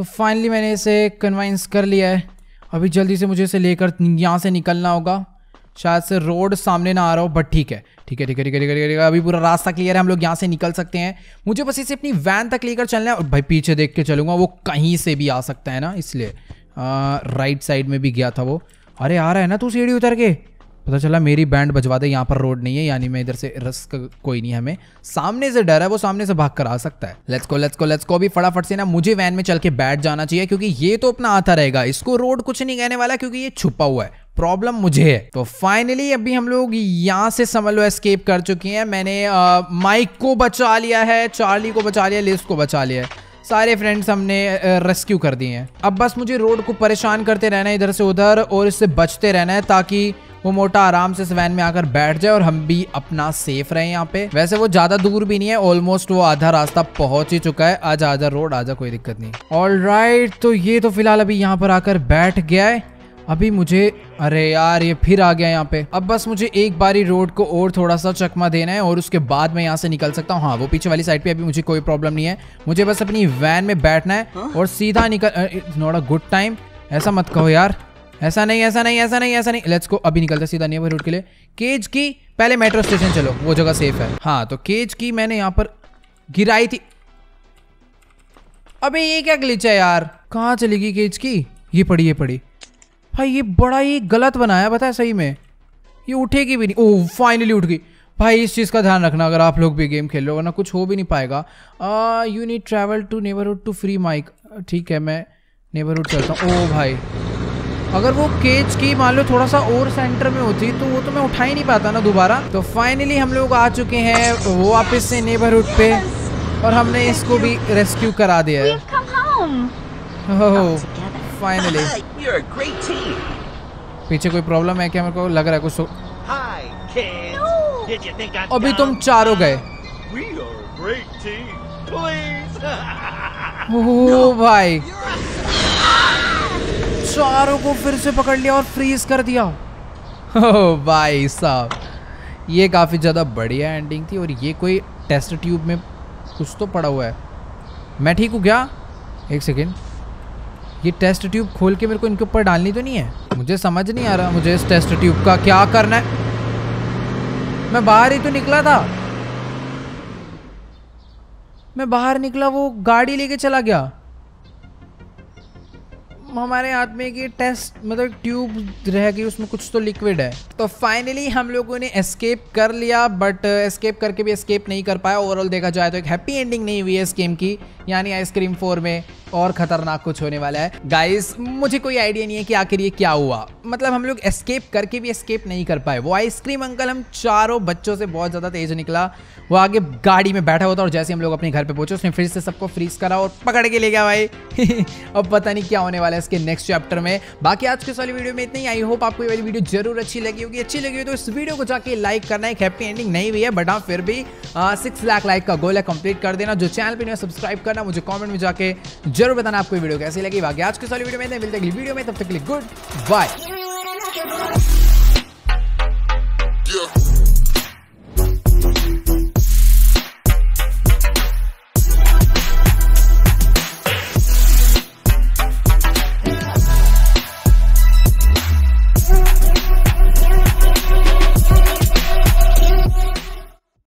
तो फाइनली मैंने इसे कन्वाइंस कर लिया है अभी जल्दी से मुझे इसे लेकर यहाँ से निकलना होगा शायद से रोड सामने ना आ रहा हो बट ठीक है ठीक है ठीक है ठीक है ठीक है ठीक है अभी पूरा रास्ता क्लियर है हम लोग यहाँ से निकल सकते हैं मुझे बस इसे अपनी वैन तक लेकर चलना है और भाई पीछे देख के चलूँगा वो कहीं से भी आ सकता है ना इसलिए राइट साइड में भी गया था वो अरे आ रहा है ना तू सीढ़ी उतर के पता चला मेरी बैंड बजवा दे यहाँ पर रोड नहीं है यानी मैं इधर से रिस्क कोई नहीं हमें सामने से डर है वो सामने से भाग कर आ सकता है लेट्स को लेट्स को लेट्स को भी फटाफट से ना मुझे वैन में चल के बैठ जाना चाहिए क्योंकि ये तो अपना आता रहेगा इसको रोड कुछ नहीं कहने वाला क्योंकि ये छुपा हुआ है प्रॉब्लम मुझे है तो फाइनली अभी हम लोग यहाँ से समझ लो एस्केप कर चुके हैं मैंने माइक को बचा लिया है चार्ली को बचा लिया लिस्ट को बचा लिया है सारे फ्रेंड्स हमने रेस्क्यू कर दिए हैं अब बस मुझे रोड को परेशान करते रहना है इधर से उधर और इससे बचते रहना है ताकि वो मोटा आराम से इस वैन में आकर बैठ जाए और हम भी अपना सेफ रहे यहाँ पे वैसे वो ज्यादा दूर भी नहीं है ऑलमोस्ट वो आधा रास्ता पहुंच ही चुका है आज आजा रोड आजा कोई दिक्कत नहीं ऑल राइट right, तो ये तो फिलहाल अभी यहाँ पर आकर बैठ गया है अभी मुझे अरे यार ये फिर आ गया यहाँ पे अब बस मुझे एक बारी रोड को और थोड़ा सा चकमा देना है और उसके बाद मैं यहाँ से निकल सकता हूँ हाँ वो पीछे वाली साइड पे अभी मुझे कोई प्रॉब्लम नहीं है मुझे बस अपनी वैन में बैठना है हाँ। और सीधा निकल नॉट अ गुड टाइम ऐसा मत कहो यार ऐसा नहीं ऐसा नहीं ऐसा नहीं ऐसा नहीं लेट्स को अभी निकलते सीधा नियर रोड के लिए केज की पहले मेट्रो स्टेशन चलो वो जगह सेफ है हाँ तो केज की मैंने यहाँ पर गिराई थी अबे ये क्या ग्लिच है यार कहाँ चलेगी केज की ये पड़ी ये पड़ी भाई ये बड़ा ही गलत बनाया बताया सही में ये उठेगी भी नहीं ओह फाइनली उठ गई भाई इस चीज़ का ध्यान रखना अगर आप लोग भी गेम खेल रहे हो वरना कुछ हो भी नहीं पाएगा you need travel to neighbourhood to free mic ठीक है मैं नेबरहुड चलता हूँ ओ भाई अगर वो केज की मान लो थोड़ा सा और सेंटर में होती तो वो तो मैं उठा ही नहीं पाता ना दोबारा तो फाइनली हम लोग आ चुके हैं वो वापस से नेबरहुड पे और हमने इसको भी रेस्क्यू करा दिया है फाइनली oh, पीछे कोई प्रॉब्लम है क्या मेरे को लग रहा है कुछ तो- Hi, अभी तुम चारों गए ओ [laughs] oh, भाई चारों को फिर से पकड़ लिया और फ्रीज कर दिया [laughs] ओ भाई साहब ये काफ़ी ज़्यादा बढ़िया एंडिंग थी और ये कोई टेस्ट ट्यूब में कुछ तो पड़ा हुआ है मैं ठीक हूँ क्या एक सेकेंड ये टेस्ट ट्यूब खोल के मेरे को इनके ऊपर डालनी तो नहीं है मुझे समझ नहीं आ रहा मुझे इस टेस्ट ट्यूब का क्या करना है मैं बाहर ही तो निकला था मैं बाहर निकला वो गाड़ी लेके चला गया हमारे हाथ में कि टेस्ट मतलब ट्यूब रह गई उसमें कुछ तो लिक्विड है तो फाइनली हम लोगों ने एस्केप कर लिया बट एस्केप करके भी एस्केप नहीं कर पाया ओवरऑल देखा जाए तो एक हैप्पी एंडिंग नहीं हुई है इस गेम की यानी आइसक्रीम फोर में और खतरनाक कुछ होने वाला है गाइस मुझे कोई आइडिया नहीं है कि आखिर ये क्या हुआ मतलब हम लोग एस्केप करके भी एस्केप नहीं कर पाए वो आइसक्रीम अंकल हम चारों बच्चों से बहुत ज़्यादा तेज निकला वो आगे गाड़ी में बैठा हुआ था और जैसे हम लोग अपने घर पे पहुंचे उसने फिर से सबको फ्रीज करा और पकड़ के ले गया भाई [laughs] अब पता नहीं क्या होने वाला है इसके नेक्स्ट चैप्टर में बाकी आज के वाली वीडियो में इतनी आई होप आपको ये वाली वीडियो जरूर अच्छी लगी होगी अच्छी लगी हो तो इस वीडियो को जाके लाइक करना एक हैप्पी एंडिंग नहीं हुई है बट हाँ फिर भी सिक्स लाख लाइक का गोल है कंप्लीट कर देना जो चैनल पर सब्सक्राइब करना मुझे कॉमेंट में जाके जरूर बताना आपको वीडियो कैसी लगी बाकी आज के सारी वीडियो में मिलते अगली वीडियो में तब तक के लिए गुड बाय